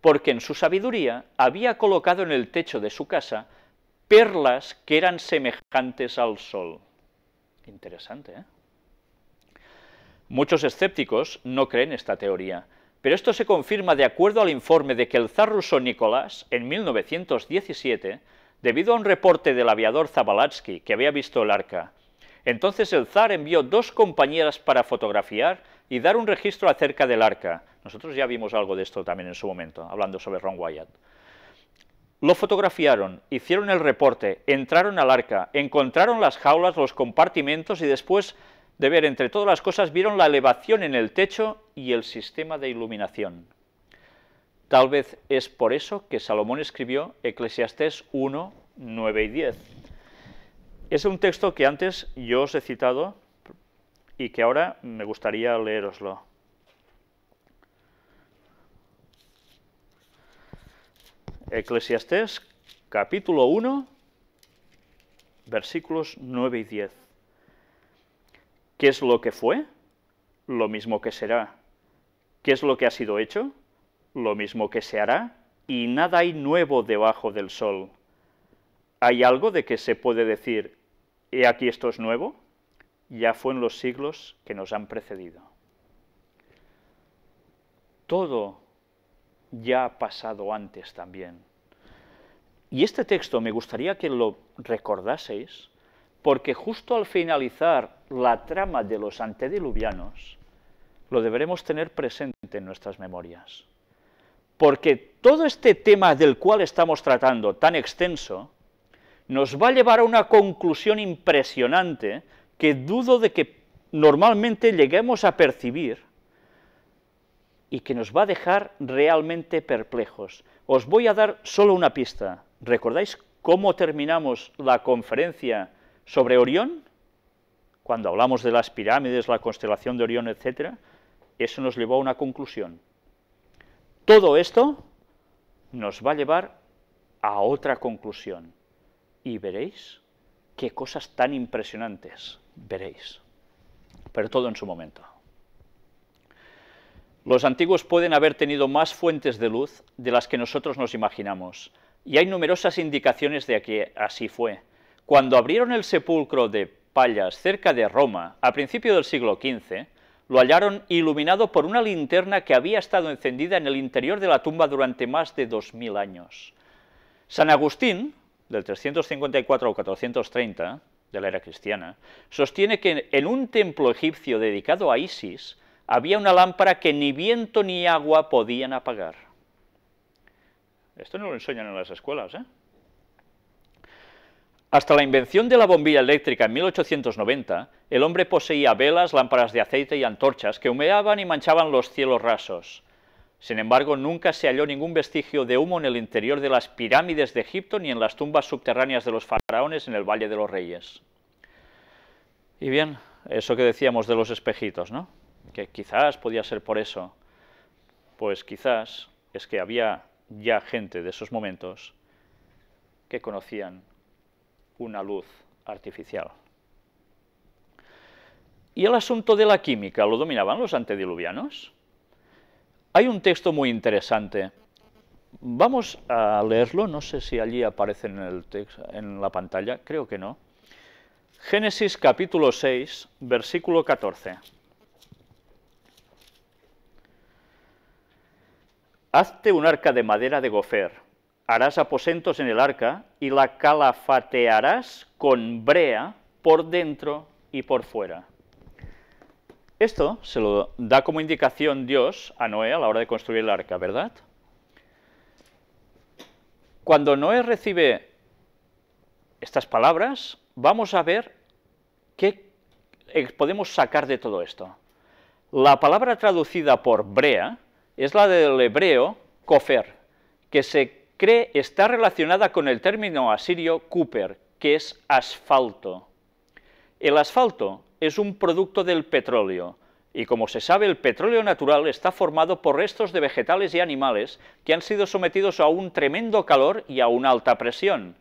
porque en su sabiduría había colocado en el techo de su casa perlas que eran semejantes al sol. Interesante, ¿eh? Muchos escépticos no creen esta teoría, pero esto se confirma de acuerdo al informe de que el zar ruso Nicolás, en 1917, debido a un reporte del aviador Zabalatsky que había visto el arca, entonces el zar envió dos compañeras para fotografiar y dar un registro acerca del arca. Nosotros ya vimos algo de esto también en su momento, hablando sobre Ron Wyatt. Lo fotografiaron, hicieron el reporte, entraron al arca, encontraron las jaulas, los compartimentos y después de ver entre todas las cosas, vieron la elevación en el techo y el sistema de iluminación. Tal vez es por eso que Salomón escribió Eclesiastés 1, 9 y 10. Es un texto que antes yo os he citado y que ahora me gustaría leeroslo. Eclesiastés capítulo 1, versículos 9 y 10. ¿Qué es lo que fue? Lo mismo que será. ¿Qué es lo que ha sido hecho? Lo mismo que se hará. Y nada hay nuevo debajo del sol. ¿Hay algo de que se puede decir, he aquí esto es nuevo? Ya fue en los siglos que nos han precedido. Todo ya ha pasado antes también. Y este texto me gustaría que lo recordaseis porque justo al finalizar la trama de los antediluvianos, lo deberemos tener presente en nuestras memorias. Porque todo este tema del cual estamos tratando, tan extenso, nos va a llevar a una conclusión impresionante que dudo de que normalmente lleguemos a percibir y que nos va a dejar realmente perplejos. Os voy a dar solo una pista. ¿Recordáis cómo terminamos la conferencia sobre Orión, cuando hablamos de las pirámides, la constelación de Orión, etc., eso nos llevó a una conclusión. Todo esto nos va a llevar a otra conclusión. Y veréis qué cosas tan impresionantes, veréis. Pero todo en su momento. Los antiguos pueden haber tenido más fuentes de luz de las que nosotros nos imaginamos, y hay numerosas indicaciones de que así fue. Cuando abrieron el sepulcro de Pallas cerca de Roma, a principios del siglo XV, lo hallaron iluminado por una linterna que había estado encendida en el interior de la tumba durante más de 2.000 años. San Agustín, del 354 al 430 de la era cristiana, sostiene que en un templo egipcio dedicado a Isis había una lámpara que ni viento ni agua podían apagar. Esto no lo enseñan en las escuelas, ¿eh? Hasta la invención de la bombilla eléctrica en 1890, el hombre poseía velas, lámparas de aceite y antorchas que humeaban y manchaban los cielos rasos. Sin embargo, nunca se halló ningún vestigio de humo en el interior de las pirámides de Egipto ni en las tumbas subterráneas de los faraones en el Valle de los Reyes. Y bien, eso que decíamos de los espejitos, ¿no? Que quizás podía ser por eso. Pues quizás es que había ya gente de esos momentos que conocían una luz artificial. Y el asunto de la química, ¿lo dominaban los antediluvianos? Hay un texto muy interesante. Vamos a leerlo, no sé si allí aparece en, el en la pantalla, creo que no. Génesis capítulo 6, versículo 14. Hazte un arca de madera de gofer harás aposentos en el arca y la calafatearás con brea por dentro y por fuera. Esto se lo da como indicación Dios a Noé a la hora de construir el arca, ¿verdad? Cuando Noé recibe estas palabras, vamos a ver qué eh, podemos sacar de todo esto. La palabra traducida por brea es la del hebreo kofer, que se cree está relacionada con el término asirio Cooper, que es asfalto. El asfalto es un producto del petróleo, y como se sabe, el petróleo natural está formado por restos de vegetales y animales que han sido sometidos a un tremendo calor y a una alta presión.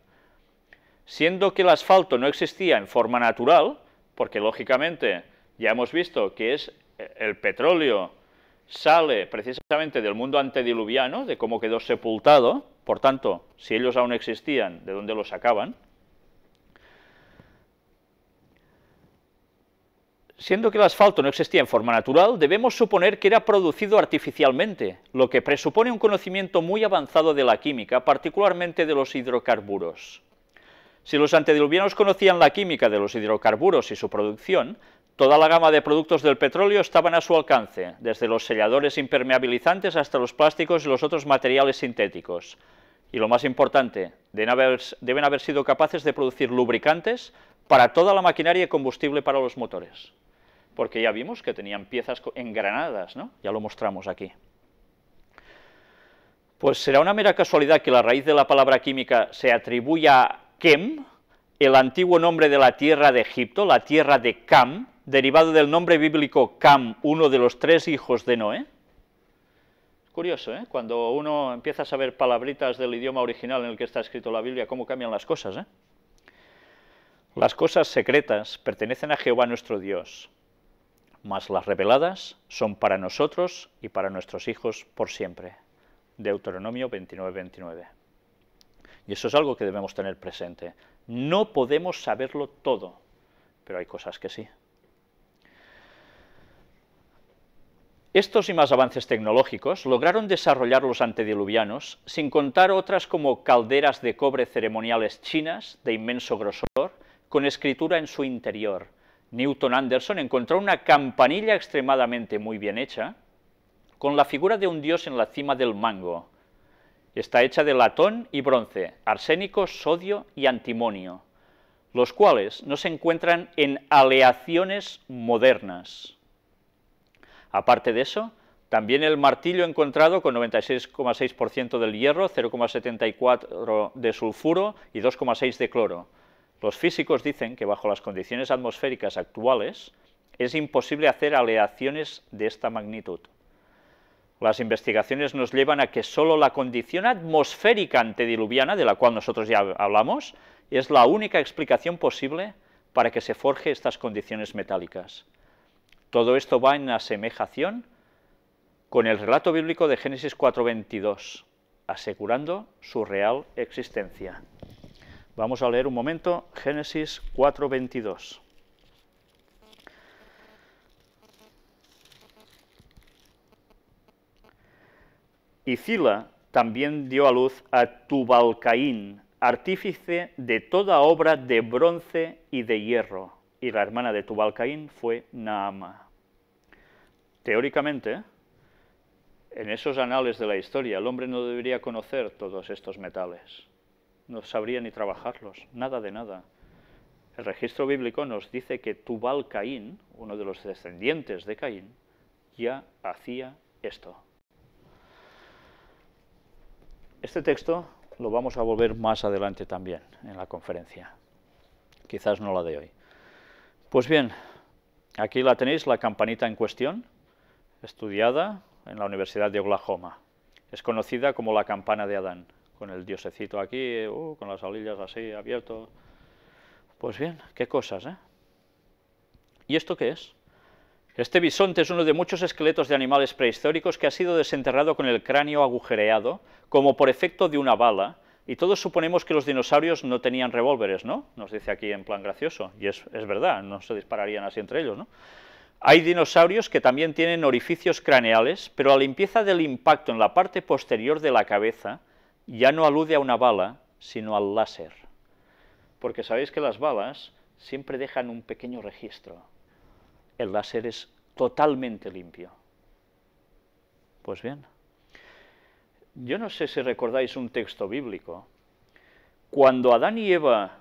Siendo que el asfalto no existía en forma natural, porque lógicamente ya hemos visto que es el petróleo sale precisamente del mundo antediluviano, de cómo quedó sepultado, por tanto, si ellos aún existían, ¿de dónde los sacaban? Siendo que el asfalto no existía en forma natural, debemos suponer que era producido artificialmente, lo que presupone un conocimiento muy avanzado de la química, particularmente de los hidrocarburos. Si los antediluvianos conocían la química de los hidrocarburos y su producción, toda la gama de productos del petróleo estaban a su alcance, desde los selladores impermeabilizantes hasta los plásticos y los otros materiales sintéticos. Y lo más importante, deben haber, sido capaces de producir lubricantes para toda la maquinaria y combustible para los motores. Porque ya vimos que tenían piezas engranadas, ¿no? Ya lo mostramos aquí. Pues será una mera casualidad que la raíz de la palabra química se atribuya a... Kem, el antiguo nombre de la tierra de Egipto, la tierra de Cam, derivado del nombre bíblico Cam, uno de los tres hijos de Noé. Curioso, ¿eh? Cuando uno empieza a saber palabritas del idioma original en el que está escrito la Biblia, cómo cambian las cosas, ¿eh? Las cosas secretas pertenecen a Jehová nuestro Dios, mas las reveladas son para nosotros y para nuestros hijos por siempre. Deuteronomio 29, 29. Y eso es algo que debemos tener presente. No podemos saberlo todo, pero hay cosas que sí. Estos y más avances tecnológicos lograron desarrollar los antediluvianos, sin contar otras como calderas de cobre ceremoniales chinas de inmenso grosor, con escritura en su interior. Newton Anderson encontró una campanilla extremadamente muy bien hecha, con la figura de un dios en la cima del mango, Está hecha de latón y bronce, arsénico, sodio y antimonio, los cuales no se encuentran en aleaciones modernas. Aparte de eso, también el martillo encontrado con 96,6% del hierro, 0,74% de sulfuro y 2,6% de cloro. Los físicos dicen que bajo las condiciones atmosféricas actuales es imposible hacer aleaciones de esta magnitud. Las investigaciones nos llevan a que solo la condición atmosférica antediluviana, de la cual nosotros ya hablamos, es la única explicación posible para que se forje estas condiciones metálicas. Todo esto va en asemejación con el relato bíblico de Génesis 4.22, asegurando su real existencia. Vamos a leer un momento Génesis 4.22. Y Sila también dio a luz a Tubalcaín, artífice de toda obra de bronce y de hierro, y la hermana de Tubalcaín fue Naama. Teóricamente, en esos anales de la historia, el hombre no debería conocer todos estos metales, no sabría ni trabajarlos, nada de nada. El registro bíblico nos dice que Tubal Caín, uno de los descendientes de Caín, ya hacía esto. Este texto lo vamos a volver más adelante también en la conferencia, quizás no la de hoy. Pues bien, aquí la tenéis, la campanita en cuestión, estudiada en la Universidad de Oklahoma. Es conocida como la campana de Adán, con el diosecito aquí, uh, con las alillas así, abierto. Pues bien, qué cosas, ¿eh? ¿Y esto qué es? Este bisonte es uno de muchos esqueletos de animales prehistóricos que ha sido desenterrado con el cráneo agujereado, como por efecto de una bala, y todos suponemos que los dinosaurios no tenían revólveres, ¿no? Nos dice aquí en plan gracioso, y es, verdad, no se dispararían así entre ellos, ¿no? Hay dinosaurios que también tienen orificios craneales, pero la limpieza del impacto en la parte posterior de la cabeza ya no alude a una bala, sino al láser. Porque sabéis que las balas siempre dejan un pequeño registro, el láser es totalmente limpio. Pues bien, yo no sé si recordáis un texto bíblico. Cuando Adán y Eva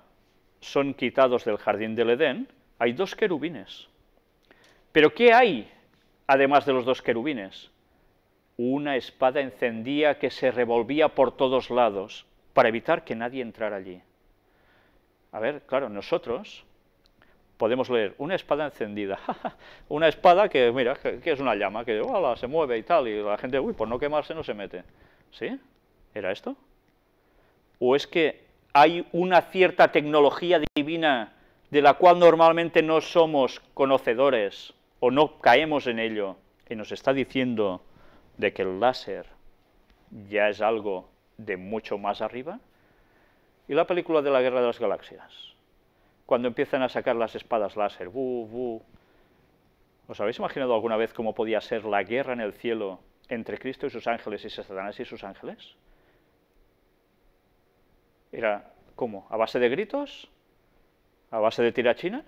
son quitados del jardín del Edén, hay dos querubines. Pero ¿qué hay además de los dos querubines? Una espada encendida que se revolvía por todos lados para evitar que nadie entrara allí. A ver, claro, nosotros podemos leer una espada encendida, una espada que, mira, que, es una llama, que se mueve y tal, y la gente, uy, por no quemarse no se mete. ¿Sí? ¿Era esto? ¿O es que hay una cierta tecnología divina de la cual normalmente no somos conocedores o no caemos en ello y nos está diciendo de que el láser ya es algo de mucho más arriba? ¿Y la película de la Guerra de las Galaxias? cuando empiezan a sacar las espadas láser. buu, buu. ¿Os habéis imaginado alguna vez cómo podía ser la guerra en el cielo entre Cristo y sus ángeles y Satanás y sus ángeles? Era, ¿cómo? ¿A base de gritos? ¿A base de tirachinas?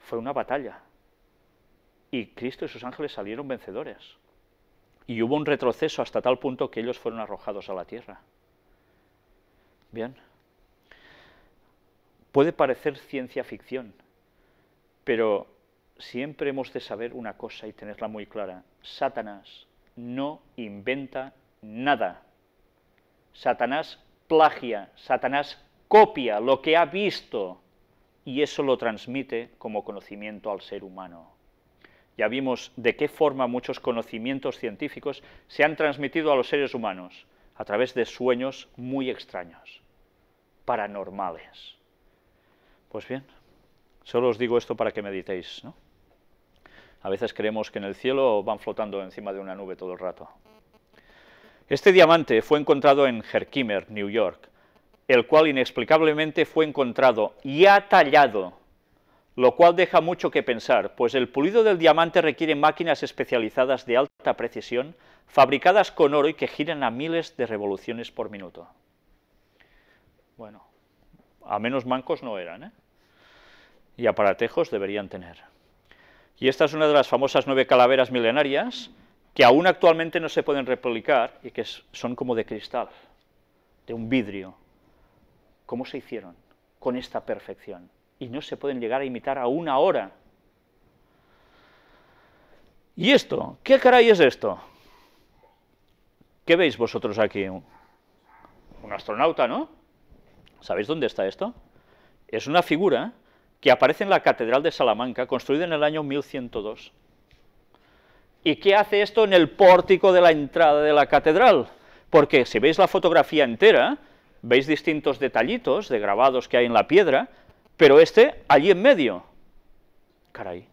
Fue una batalla. Y Cristo y sus ángeles salieron vencedores. Y hubo un retroceso hasta tal punto que ellos fueron arrojados a la tierra. Bien. Puede parecer ciencia ficción, pero siempre hemos de saber una cosa y tenerla muy clara. Satanás no inventa nada. Satanás plagia, Satanás copia lo que ha visto y eso lo transmite como conocimiento al ser humano. Ya vimos de qué forma muchos conocimientos científicos se han transmitido a los seres humanos a través de sueños muy extraños, paranormales. Pues bien, solo os digo esto para que meditéis. ¿no? A veces creemos que en el cielo van flotando encima de una nube todo el rato. Este diamante fue encontrado en Herkimer, New York, el cual inexplicablemente fue encontrado y ha tallado, lo cual deja mucho que pensar, pues el pulido del diamante requiere máquinas especializadas de alta precisión, fabricadas con oro y que giran a miles de revoluciones por minuto. Bueno, a menos mancos no eran, ¿eh? y aparatejos deberían tener. Y esta es una de las famosas nueve calaveras milenarias que aún actualmente no se pueden replicar y que son como de cristal, de un vidrio. ¿Cómo se hicieron con esta perfección? Y no se pueden llegar a imitar a una hora? ¿Y esto? ¿Qué caray es esto? ¿Qué veis vosotros aquí? Un astronauta, ¿no? ¿Sabéis dónde está esto? Es una figura que aparece en la Catedral de Salamanca, construida en el año 1102. ¿Y qué hace esto en el pórtico de la entrada de la catedral? Porque si veis la fotografía entera, veis distintos detallitos de grabados que hay en la piedra, pero este allí en medio. Caray.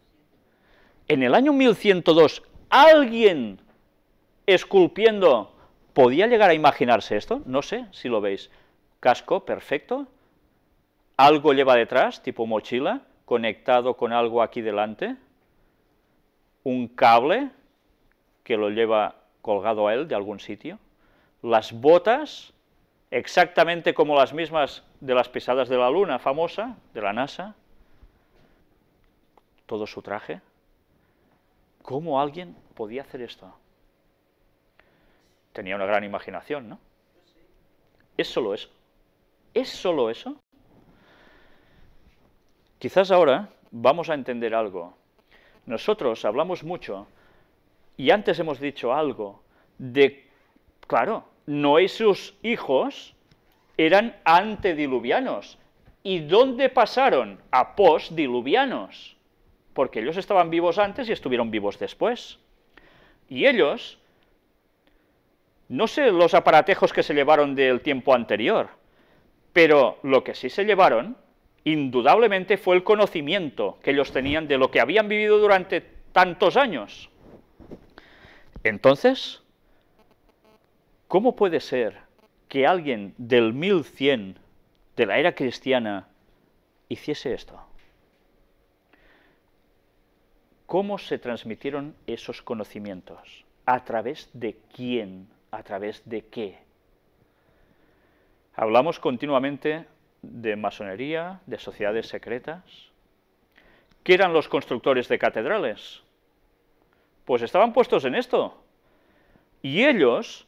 En el año 1102, alguien esculpiendo, ¿podía llegar a imaginarse esto? No sé si lo veis casco, perfecto. Algo lleva detrás, tipo mochila, conectado con algo aquí delante. Un cable que lo lleva colgado a él de algún sitio. Las botas, exactamente como las mismas de las pisadas de la Luna famosa, de la NASA. Todo su traje. ¿Cómo alguien podía hacer esto? Tenía una gran imaginación, ¿no? Es lo es. ¿Es solo eso? Quizás ahora vamos a entender algo. Nosotros hablamos mucho y antes hemos dicho algo de, claro, Noé y sus hijos eran antediluvianos. ¿Y dónde pasaron? A postdiluvianos. Porque ellos estaban vivos antes y estuvieron vivos después. Y ellos, no sé los aparatejos que se llevaron del tiempo anterior, pero lo que sí se llevaron, indudablemente, fue el conocimiento que ellos tenían de lo que habían vivido durante tantos años. Entonces, ¿cómo puede ser que alguien del 1100 de la era cristiana hiciese esto? ¿Cómo se transmitieron esos conocimientos? ¿A través de quién? ¿A través de qué? Hablamos continuamente de masonería, de sociedades secretas. ¿Qué eran los constructores de catedrales? Pues estaban puestos en esto. Y ellos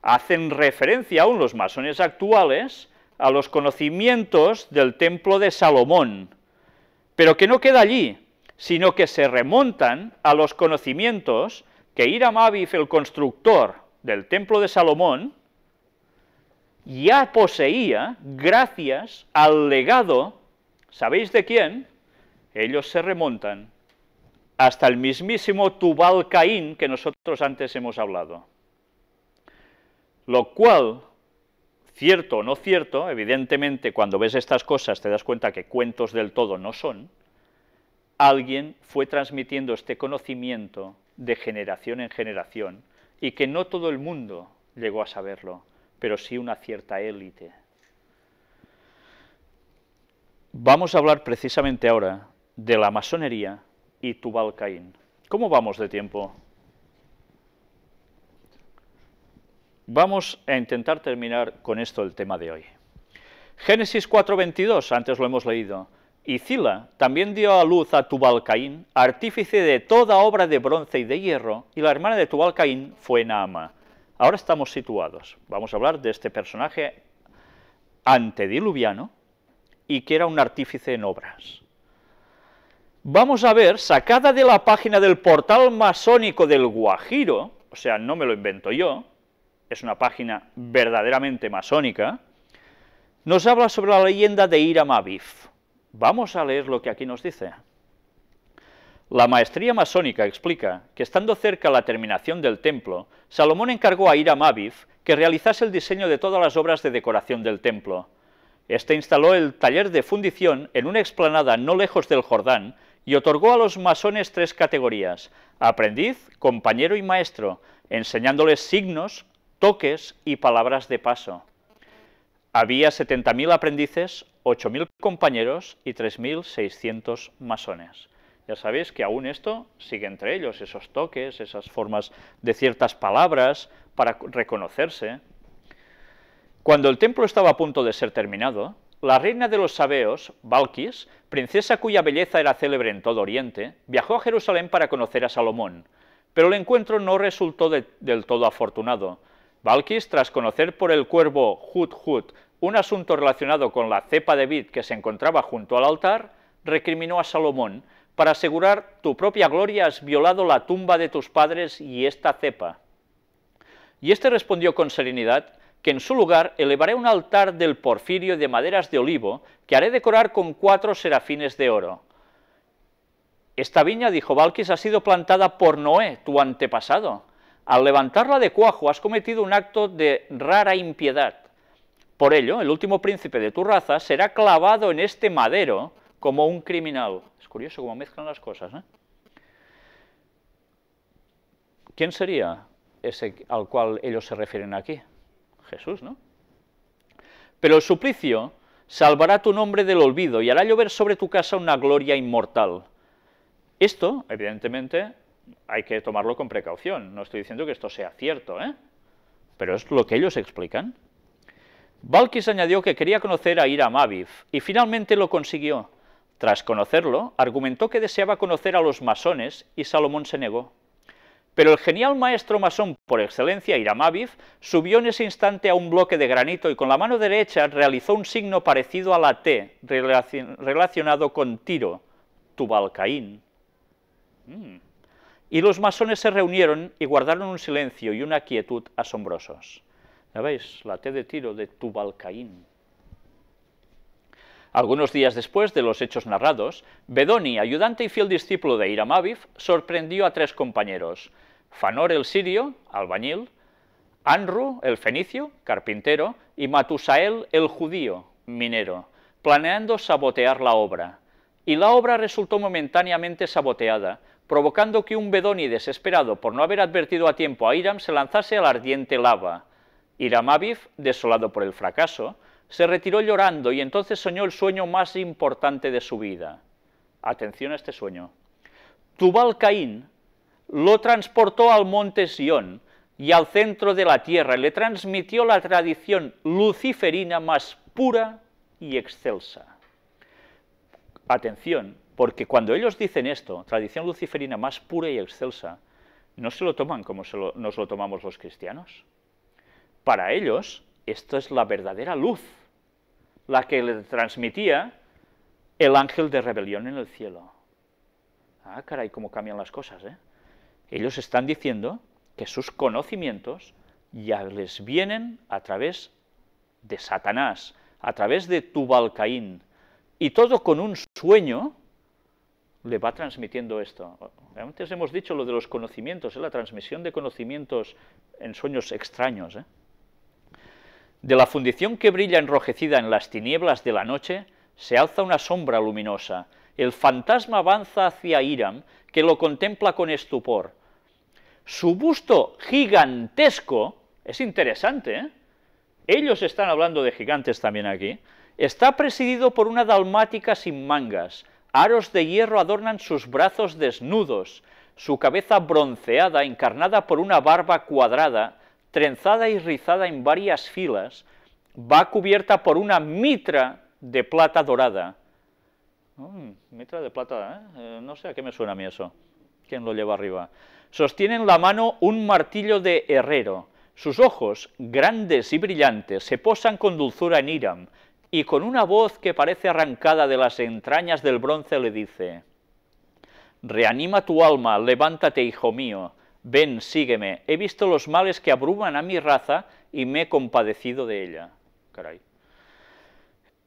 hacen referencia aún los masones actuales a los conocimientos del templo de Salomón, pero que no queda allí, sino que se remontan a los conocimientos que Hiram Abif, el constructor del templo de Salomón, ya poseía gracias al legado, ¿sabéis de quién? Ellos se remontan hasta el mismísimo Tubal Caín que nosotros antes hemos hablado. Lo cual, cierto o no cierto, evidentemente cuando ves estas cosas te das cuenta que cuentos del todo no son, alguien fue transmitiendo este conocimiento de generación en generación y que no todo el mundo llegó a saberlo pero sí una cierta élite. Vamos a hablar precisamente ahora de la masonería y Tubal Caín. ¿Cómo vamos de tiempo? Vamos a intentar terminar con esto el tema de hoy. Génesis 4.22, antes lo hemos leído. Y Zila también dio a luz a Tubal-Caín, artífice de toda obra de bronce y de hierro, y la hermana de Tubal-Caín fue Naama. Ahora estamos situados, vamos a hablar de este personaje antediluviano y que era un artífice en obras. Vamos a ver, sacada de la página del portal masónico del Guajiro, o sea, no me lo invento yo, es una página verdaderamente masónica, nos habla sobre la leyenda de Iram Vamos a leer lo que aquí nos dice. La maestría masónica explica que estando cerca la terminación del templo, Salomón encargó a Ira Maviv que realizase el diseño de todas las obras de decoración del templo. Este instaló el taller de fundición en una explanada no lejos del Jordán y otorgó a los masones tres categorías, aprendiz, compañero y maestro, enseñándoles signos, toques y palabras de paso. Había 70.000 aprendices, 8.000 compañeros y 3.600 masones. Ya sabéis que aún esto sigue entre ellos, esos toques, esas formas de ciertas palabras para reconocerse. Cuando el templo estaba a punto de ser terminado, la reina de los Sabeos, Valkis, princesa cuya belleza era célebre en todo Oriente, viajó a Jerusalén para conocer a Salomón, pero el encuentro no resultó del todo afortunado. Valkis, tras conocer por el cuervo Hut Hut un asunto relacionado con la cepa de vid que se encontraba junto al altar, recriminó a Salomón para asegurar tu propia gloria has violado la tumba de tus padres y esta cepa. Y este respondió con serenidad que en su lugar elevaré un altar del porfirio de maderas de olivo que haré decorar con cuatro serafines de oro. Esta viña, dijo Valkis, ha sido plantada por Noé, tu antepasado. Al levantarla de cuajo has cometido un acto de rara impiedad. Por ello, el último príncipe de tu raza será clavado en este madero como un criminal curioso cómo mezclan las cosas. ¿eh? ¿Quién sería ese al cual ellos se refieren aquí? Jesús, ¿no? Pero el suplicio salvará tu nombre del olvido y hará llover sobre tu casa una gloria inmortal. Esto, evidentemente, hay que tomarlo con precaución. No estoy diciendo que esto sea cierto, ¿eh? pero es lo que ellos explican. Valkis añadió que quería conocer a Ira Maviv y finalmente lo consiguió. Tras conocerlo, argumentó que deseaba conocer a los masones y Salomón se negó. Pero el genial maestro masón por excelencia, Iramaviv, subió en ese instante a un bloque de granito y con la mano derecha realizó un signo parecido a la T, relacionado con Tiro, Tubalcaín. Mm. Y los masones se reunieron y guardaron un silencio y una quietud asombrosos. ¿Ya veis? La T de Tiro, de Tubalcaín. Algunos días después de los hechos narrados, Bedoni, ayudante y fiel discípulo de Hiram Aviv, sorprendió a tres compañeros, Fanor el sirio, albañil, Anru el fenicio, carpintero, y Matusael el judío, minero, planeando sabotear la obra. Y la obra resultó momentáneamente saboteada, provocando que un Bedoni desesperado por no haber advertido a tiempo a Iram se lanzase a la ardiente lava. Iram desolado por el fracaso, se retiró llorando y entonces soñó el sueño más importante de su vida. Atención a este sueño. Tubal Caín lo transportó al monte Sion y al centro de la tierra, le transmitió la tradición luciferina más pura y excelsa. Atención, porque cuando ellos dicen esto, tradición luciferina más pura y excelsa, no se lo toman como nos lo tomamos los cristianos. Para ellos, esto es la verdadera luz la que le transmitía el ángel de rebelión en el cielo. Ah, caray, cómo cambian las cosas, ¿eh? Ellos están diciendo que sus conocimientos ya les vienen a través de Satanás, a través de Tubalcaín, y todo con un sueño le va transmitiendo esto. Antes hemos dicho lo de los conocimientos, ¿eh? la transmisión de conocimientos en sueños extraños. ¿eh? De la fundición que brilla enrojecida en las tinieblas de la noche, se alza una sombra luminosa. El fantasma avanza hacia Hiram, que lo contempla con estupor. Su busto gigantesco, es interesante, ¿eh? ellos están hablando de gigantes también aquí, está presidido por una dalmática sin mangas. Aros de hierro adornan sus brazos desnudos, su cabeza bronceada, encarnada por una barba cuadrada, trenzada y rizada en varias filas, va cubierta por una mitra de plata dorada. Mm, mitra de plata, ¿eh? Eh, no sé a qué me suena a mí eso. ¿Quién lo lleva arriba? Sostiene en la mano un martillo de herrero. Sus ojos, grandes y brillantes, se posan con dulzura en Iram y con una voz que parece arrancada de las entrañas del bronce le dice, Reanima tu alma, levántate, hijo mío, Ven, sígueme, he visto los males que abruman a mi raza y me he compadecido de ella.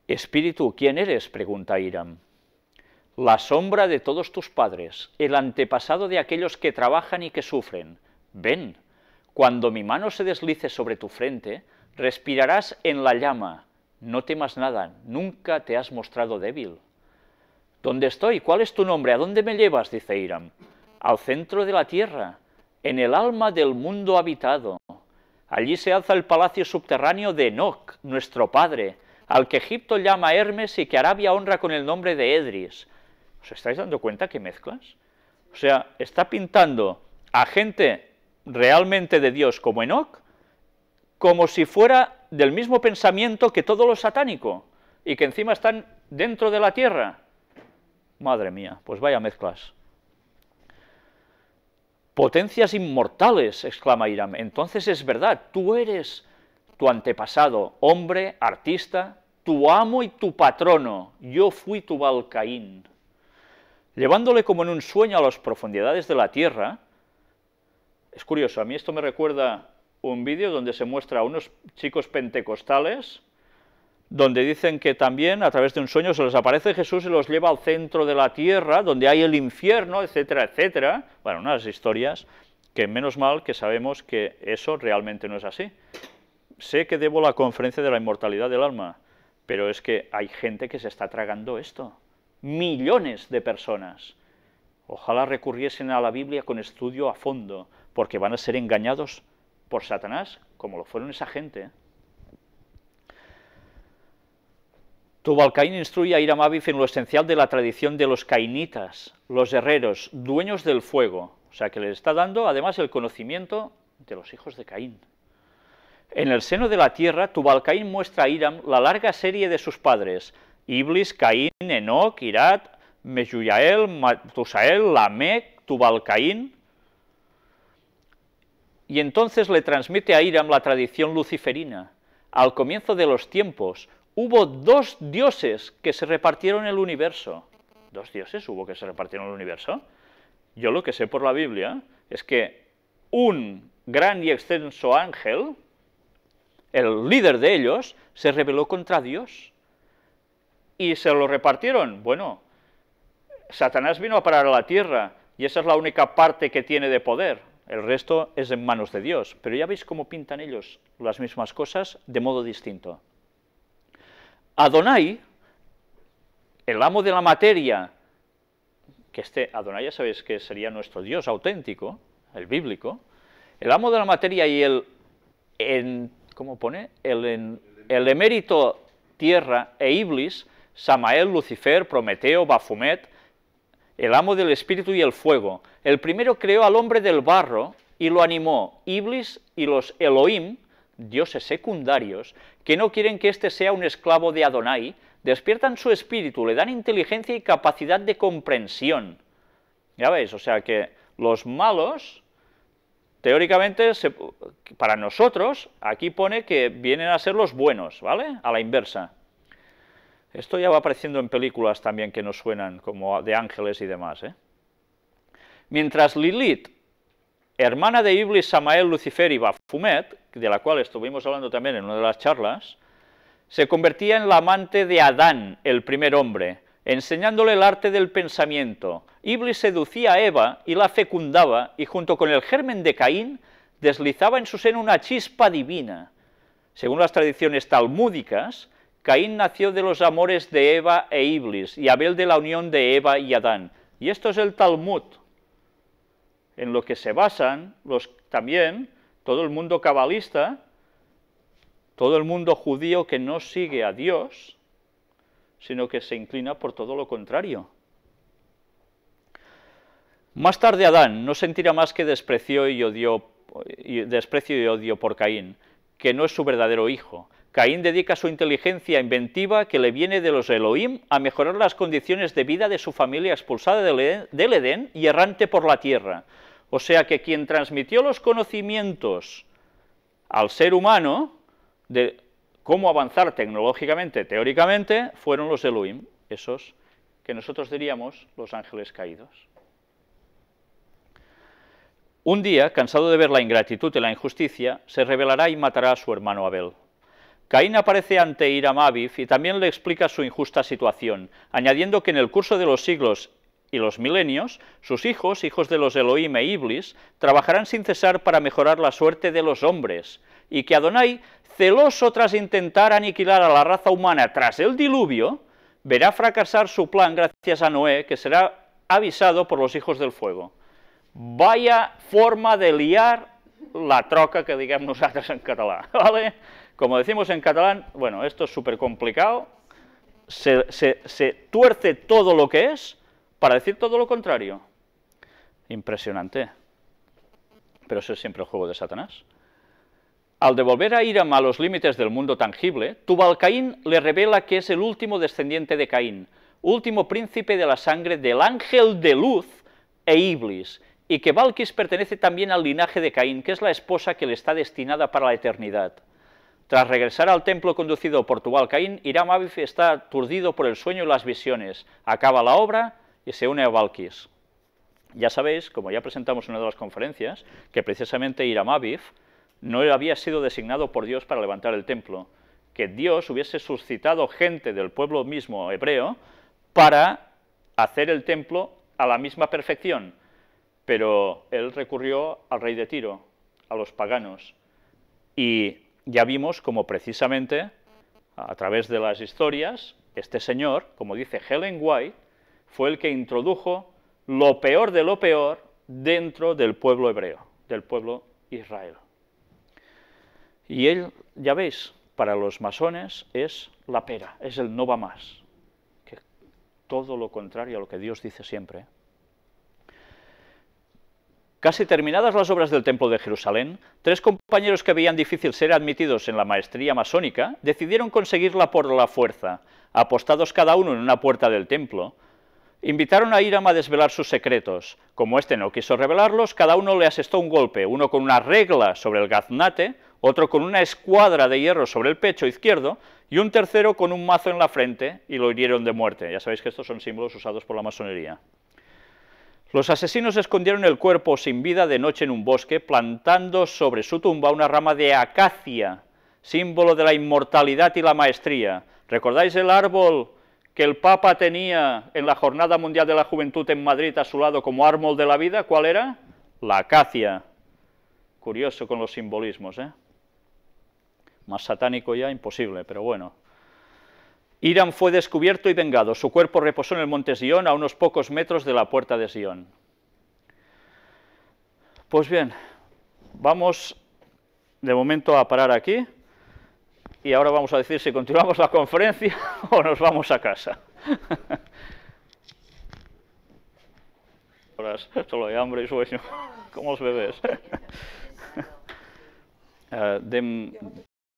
Espíritu, ¿quién eres? pregunta Iram. La sombra de todos tus padres, el antepasado de aquellos que trabajan y que sufren. Ven, cuando mi mano se deslice sobre tu frente, respirarás en la llama. No temas nada, nunca te has mostrado débil. ¿Dónde estoy? ¿Cuál es tu nombre? ¿A dónde me llevas? dice Iram. Al centro de la tierra, en el alma del mundo habitado. Allí se alza el palacio subterráneo de Enoch, nuestro padre, al que Egipto llama Hermes y que Arabia honra con el nombre de Edris. ¿Os estáis dando cuenta que mezclas? O sea, está pintando a gente realmente de Dios como Enoch, como si fuera del mismo pensamiento que todo lo satánico, y que encima están dentro de la tierra. Madre mía, pues vaya mezclas. Potencias inmortales, exclama Hiram. Entonces es verdad, tú eres tu antepasado, hombre, artista, tu amo y tu patrono. Yo fui tu Balcaín. Llevándole como en un sueño a las profundidades de la tierra, es curioso, a mí esto me recuerda un vídeo donde se muestra a unos chicos pentecostales donde dicen que también a través de un sueño se les aparece Jesús y los lleva al centro de la tierra, donde hay el infierno, etcétera, etcétera. Bueno, unas historias que menos mal que sabemos que eso realmente no es así. Sé que debo la conferencia de la inmortalidad del alma, pero es que hay gente que se está tragando esto. Millones de personas. Ojalá recurriesen a la Biblia con estudio a fondo, porque van a ser engañados por Satanás, como lo fueron esa gente. ¿eh? Tubalcaín instruye a Iramavif en lo esencial de la tradición de los cainitas, los herreros, dueños del fuego, o sea que le está dando además el conocimiento de los hijos de Caín. En el seno de la tierra, Tubalcaín muestra a Iram la larga serie de sus padres, Iblis, Caín, Enoch, Irat, Mejuyael, Matusael, Lamec, Tubalcaín, y entonces le transmite a Iram la tradición luciferina. Al comienzo de los tiempos, hubo dos dioses que se repartieron el universo. ¿Dos dioses hubo que se repartieron el universo? Yo lo que sé por la Biblia es que un gran y extenso ángel, el líder de ellos, se rebeló contra Dios y se lo repartieron. Bueno, Satanás vino a parar a la tierra y esa es la única parte que tiene de poder. El resto es en manos de Dios. Pero ya veis cómo pintan ellos las mismas cosas de modo distinto. Adonai, el amo de la materia, que este Adonai ya sabéis que sería nuestro Dios auténtico, el bíblico, el amo de la materia y el, en, ¿cómo pone? El, el emérito tierra e Iblis, Samael, Lucifer, Prometeo, Bafumet, el amo del espíritu y el fuego. El primero creó al hombre del barro y lo animó. Iblis y los Elohim dioses secundarios, que no quieren que éste sea un esclavo de Adonai, despiertan su espíritu, le dan inteligencia y capacidad de comprensión. Ya veis, o sea que los malos, teóricamente, para nosotros, aquí pone que vienen a ser los buenos, ¿vale? A la inversa. Esto ya va apareciendo en películas también que nos suenan, como de ángeles y demás, ¿eh? Mientras Lilith hermana de Iblis, Samael, Lucifer y Bafumet, de la cual estuvimos hablando también en una de las charlas, se convertía en la amante de Adán, el primer hombre, enseñándole el arte del pensamiento. Iblis seducía a Eva y la fecundaba, y junto con el germen de Caín deslizaba en su seno una chispa divina. Según las tradiciones talmúdicas, Caín nació de los amores de Eva e Iblis, y Abel de la unión de Eva y Adán. Y esto es el Talmud, en lo que se basan los, también todo el mundo cabalista, todo el mundo judío que no sigue a Dios, sino que se inclina por todo lo contrario. Más tarde Adán no sentirá más que desprecio y, odio, desprecio y odio por Caín, que no es su verdadero hijo. Caín dedica su inteligencia inventiva que le viene de los Elohim a mejorar las condiciones de vida de su familia expulsada del e-, Edén y errante por la tierra. O sea que quien transmitió los conocimientos al ser humano de cómo avanzar tecnológicamente, teóricamente, fueron los Elohim, esos que nosotros diríamos los ángeles caídos. Un día, cansado de ver la ingratitud y la injusticia, se revelará y matará a su hermano Abel. Caín aparece ante Iramaviv y también le explica su injusta situación, añadiendo que en el curso de los siglos y los milenios, sus hijos, hijos de los Elohim e Iblis, trabajarán sin cesar para mejorar la suerte de los hombres, y que Adonai, celoso tras intentar aniquilar a la raza humana tras el diluvio, verá fracasar su plan gracias a Noé, que será avisado por los hijos del fuego. Vaya forma de liar la troca que digamos nosotros en catalán, ¿vale? Como decimos en catalán, bueno, esto es súper complicado, se, se tuerce todo lo que es, para decir todo lo contrario. Impresionante. Pero eso es siempre el juego de Satanás. Al devolver a Iram a los límites del mundo tangible, Tubalcaín le revela que es el último descendiente de Caín, último príncipe de la sangre del ángel de luz e Iblis, y que Valkis pertenece también al linaje de Caín, que es la esposa que le está destinada para la eternidad. Tras regresar al templo conducido por Tubalcaín, Iram Abif está aturdido por el sueño y las visiones. Acaba la obra y se une a Valkis. Ya sabéis, como ya presentamos en una de las conferencias, que precisamente Iramaviv no había sido designado por Dios para levantar el templo, que Dios hubiese suscitado gente del pueblo mismo hebreo para hacer el templo a la misma perfección, pero él recurrió al rey de Tiro, a los paganos, y ya vimos como precisamente a través de las historias, este señor, como dice Helen White, fue el que introdujo lo peor de lo peor dentro del pueblo hebreo, del pueblo Israel. Y él, ya veis, para los masones es la pera, es el no va más, que todo lo contrario a lo que Dios dice siempre. Casi terminadas las obras del Templo de Jerusalén, tres compañeros que veían difícil ser admitidos en la maestría masónica decidieron conseguirla por la fuerza, apostados cada uno en una puerta del templo, Invitaron a Iram a desvelar sus secretos. Como este no quiso revelarlos, cada uno le asestó un golpe, uno con una regla sobre el gaznate, otro con una escuadra de hierro sobre el pecho izquierdo y un tercero con un mazo en la frente y lo hirieron de muerte. Ya sabéis que estos son símbolos usados por la masonería. Los asesinos escondieron el cuerpo sin vida de noche en un bosque, plantando sobre su tumba una rama de acacia, símbolo de la inmortalidad y la maestría. ¿Recordáis el árbol que el Papa tenía en la Jornada Mundial de la Juventud en Madrid a su lado como árbol de la vida, ¿cuál era? La acacia. Curioso con los simbolismos, ¿eh? Más satánico ya, imposible, pero bueno. Irán fue descubierto y vengado. Su cuerpo reposó en el monte Sion, a unos pocos metros de la puerta de Sion. Pues bien, vamos de momento a parar aquí y ahora vamos a decir si continuamos la conferencia o nos vamos a casa. solo hay hambre y sueño, como los bebés. Eh,